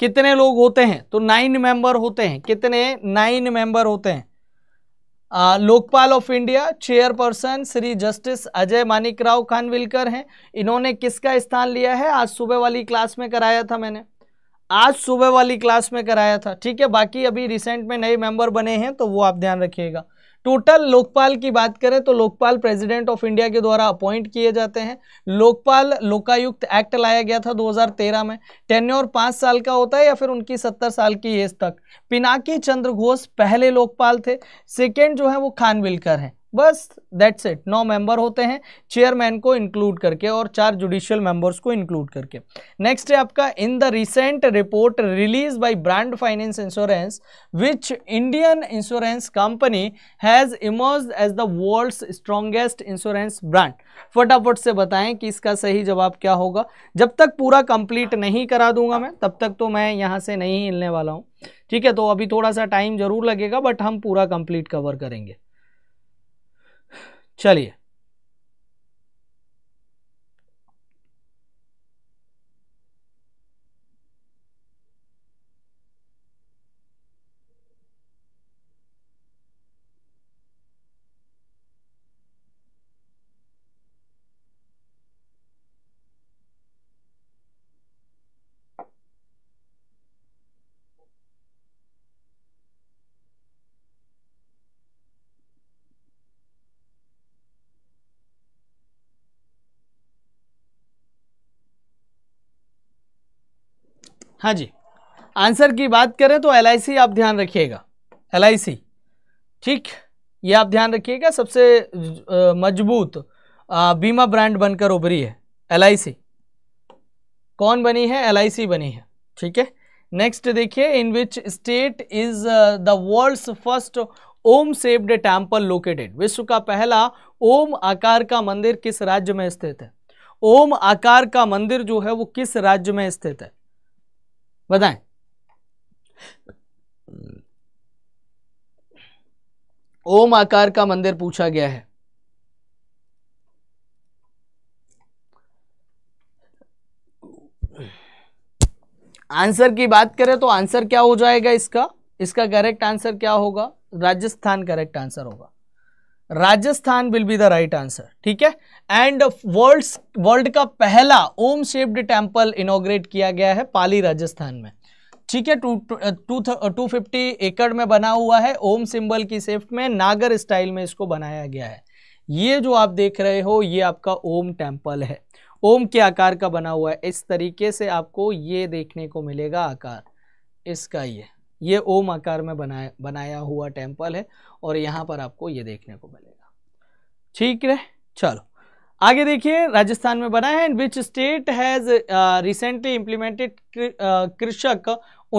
कितने लोग होते हैं तो नाइन मेंबर होते हैं कितने नाइन मेंबर होते हैं Lokpal of India chairperson Shri justice Ajay Manik Rao Khanwilkar हैं इन्होंने किसका स्थान लिया है आज सुबह वाली क्लास में कराया था मैंने आज सुबह वाली क्लास में कराया था ठीक है बाकी अभी रिसेंट में नए मेंबर बने हैं तो वो आप ध्यान रखिएगा टोटल लोकपाल की बात करें तो लोकपाल प्रेसिडेंट ऑफ इंडिया के द्वारा अपॉइंट किए जाते हैं लोकपाल लोकायुक्त एक्ट लाया गया था 2013 में टेन्योर पाँच साल का होता है या फिर उनकी सत्तर साल की एज तक पिनाकी चंद्र घोष पहले लोकपाल थे सेकेंड जो है वो खानविलकर हैं बस दैट्स इट नौ मेंबर होते हैं चेयरमैन को इंक्लूड करके और चार जुडिशियल मेंबर्स को इंक्लूड करके नेक्स्ट है आपका in the recent report release by brand finance insurance which Indian insurance company has emerge as the world's strongest insurance brand फटाफट से बताएं कि इसका सही जवाब क्या होगा जब तक पूरा कंप्लीट नहीं करा दूंगा मैं तब तक तो मैं यहाँ से नहीं हिलने वाला हूँ ठीक है तो अभी थोड़ा सा टाइम जरूर लगेगा बट हम पूरा कंप्लीट कवर करेंगे चलिए हाँ जी आंसर की बात करें तो एल आप ध्यान रखिएगा एल ठीक ये आप ध्यान रखिएगा सबसे मजबूत बीमा ब्रांड बनकर उभरी है एल कौन बनी है एल बनी है ठीक है नेक्स्ट देखिए in which state is the world's first Om shaped temple located विश्व का पहला ओम आकार का मंदिर किस राज्य में स्थित है ओम आकार का मंदिर जो है वो किस राज्य में स्थित है बताएं ओम आकार का मंदिर पूछा गया है आंसर की बात करें तो आंसर क्या हो जाएगा इसका इसका करेक्ट आंसर क्या होगा राजस्थान करेक्ट आंसर होगा Rajasthan will be the right answer ठीक है एंड वर्ल्ड वर्ल्ड का पहला ओम शेप्ड टेम्पल इनोग्रेट किया गया है पाली राजस्थान में ठीक है टू टू टू फिफ्टी एकड़ में बना हुआ है ओम सिंबल की सेफ्ट में नागर स्टाइल में इसको बनाया गया है ये जो आप देख रहे हो ये आपका ओम टेम्पल है ओम के आकार का बना हुआ है इस तरीके से आपको ये देखने को मिलेगा आकार इसका ये ये ओम आकार में बनाया बनाया हुआ टेम्पल है और यहाँ पर आपको ये देखने को मिलेगा ठीक है चलो आगे देखिए राजस्थान में बना है which state has recently implemented Krishak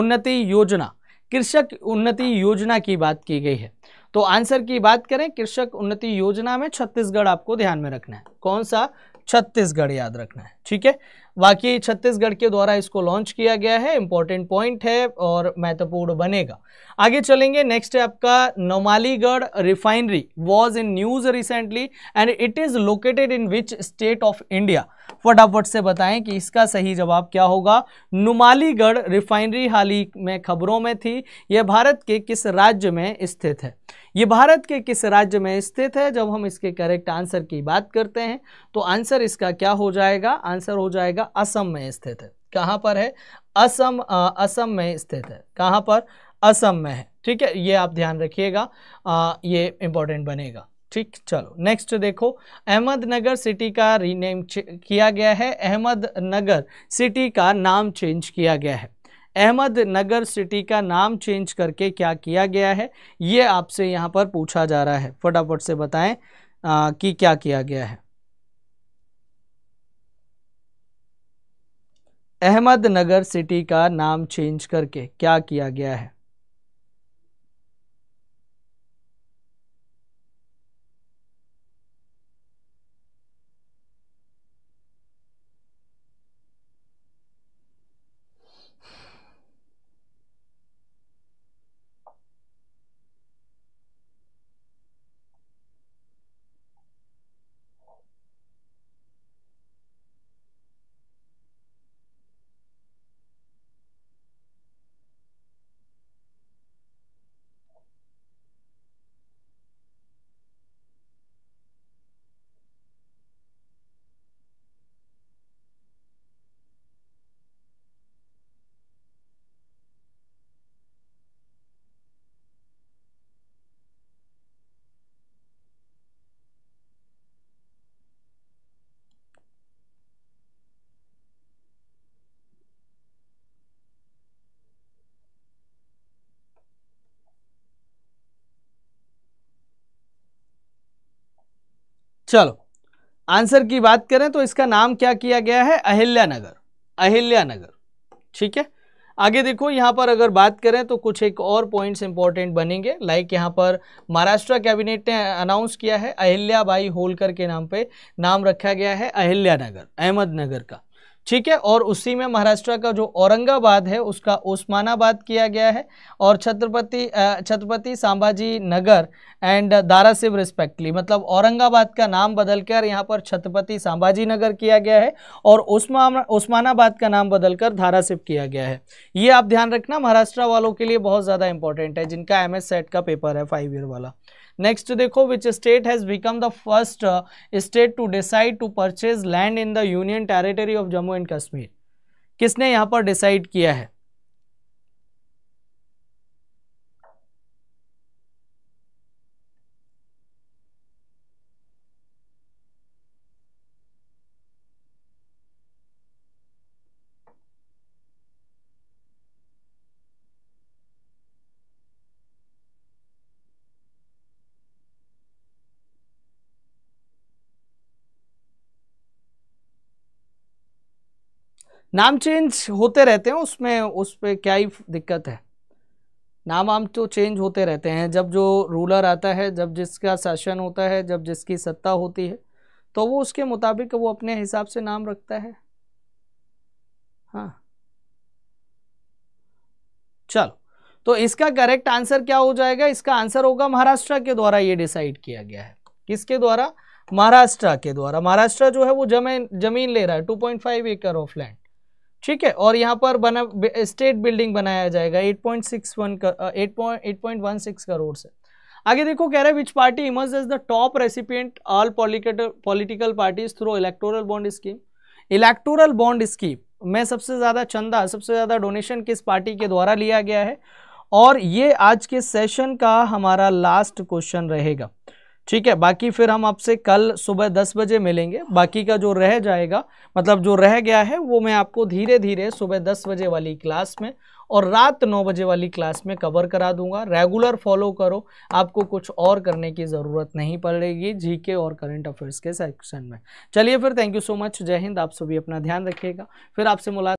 Unnati योजना कृषक उन्नति योजना की बात की गई है तो आंसर की बात करें कृषक उन्नति योजना में छत्तीसगढ़ आपको ध्यान में रखना है कौन सा छत्तीसगढ़ याद रखना है ठीक है बाकी छत्तीसगढ़ के द्वारा इसको लॉन्च किया गया है इंपॉर्टेंट पॉइंट है और महत्वपूर्ण बनेगा आगे चलेंगे नेक्स्ट है आपका Numaligarh refinery was in news recently and it is located in which state of India फटाफट से बताएं कि इसका सही जवाब क्या होगा नुमालीगढ़ रिफाइनरी हाल ही में खबरों में थी यह भारत के किस राज्य में स्थित है ये भारत के किस राज्य में स्थित है जब हम इसके करेक्ट आंसर की बात करते हैं तो आंसर इसका क्या हो जाएगा आंसर हो जाएगा असम में स्थित है कहाँ पर है असम आ, असम में स्थित है कहाँ पर असम में है ठीक है ये आप ध्यान रखिएगा ये इम्पोर्टेंट बनेगा ठीक चलो नेक्स्ट देखो अहमदनगर सिटी का रीनेम किया गया है अहमदनगर सिटी का नाम चेंज किया गया है अहमदनगर सिटी का नाम चेंज करके क्या किया गया है ये आपसे यहाँ पर पूछा जा रहा है फटाफट से बताएं आ, कि क्या किया गया है अहमदनगर सिटी का नाम चेंज करके क्या किया गया है चलो आंसर की बात करें तो इसका नाम क्या किया गया है अहिल्या नगर अहिल्या नगर ठीक है आगे देखो यहाँ पर अगर बात करें तो कुछ एक और पॉइंट्स इंपॉर्टेंट बनेंगे लाइक यहाँ पर महाराष्ट्र कैबिनेट ने अनाउंस किया है अहिल्या बाई होलकर के नाम पे नाम रखा गया है अहिल्या नगर अहमदनगर का ठीक है और उसी में महाराष्ट्र का जो औरंगाबाद है उसका ओस्मानाबाद किया गया है और Chhatrapati Chhatrapati Sambhaji Nagar and Dharashiv respectively मतलब औरंगाबाद का नाम बदलकर यहाँ पर छत्रपति सांभाजी नगर किया गया है और उस्मा उस्मानाबाद का नाम बदलकर धारा सिव किया गया है ये आप ध्यान रखना महाराष्ट्र वालों के लिए बहुत ज़्यादा इंपॉर्टेंट है जिनका एम सेट का पेपर है फाइव ईयर वाला नेक्स्ट देखो which state has become the first state to decide to purchase land in the union territory of Jammu and Kashmir किसने यहाँ पर डिसाइड किया है नाम चेंज होते रहते हैं उसमें उस पर क्या ही दिक्कत है नाम आम तो चेंज होते रहते हैं जब जो रूलर आता है जब जिसका शासन होता है जब जिसकी सत्ता होती है तो वो उसके मुताबिक वो अपने हिसाब से नाम रखता है हाँ चलो तो इसका करेक्ट आंसर क्या हो जाएगा इसका आंसर होगा महाराष्ट्र के द्वारा ये डिसाइड किया गया है किसके द्वारा महाराष्ट्र के द्वारा महाराष्ट्र जो है वो जमीन जमीन ले रहा है टू एकड़ ऑफ लैंड ठीक है और यहाँ पर बना स्टेट बिल्डिंग बनाया जाएगा 8.61 का 8.8.16 करोड़ से आगे देखो कह रहा है which party emerge as the top recipient all political parties through electoral bond scheme electoral bond scheme में सबसे ज़्यादा चंदा सबसे ज़्यादा डोनेशन किस पार्टी के द्वारा लिया गया है और ये आज के सेशन का हमारा लास्ट क्वेश्चन रहेगा ठीक है बाकी फिर हम आपसे कल सुबह दस बजे मिलेंगे बाकी का जो रह जाएगा मतलब जो रह गया है वो मैं आपको धीरे धीरे सुबह दस बजे वाली क्लास में और रात नौ बजे वाली क्लास में कवर करा दूंगा रेगुलर फॉलो करो आपको कुछ और करने की ज़रूरत नहीं पड़ेगी जीके और करंट अफेयर्स के सेक्शन में चलिए फिर थैंक यू सो मच जय हिंद आप सभी अपना ध्यान रखिएगा फिर आपसे मुलाकात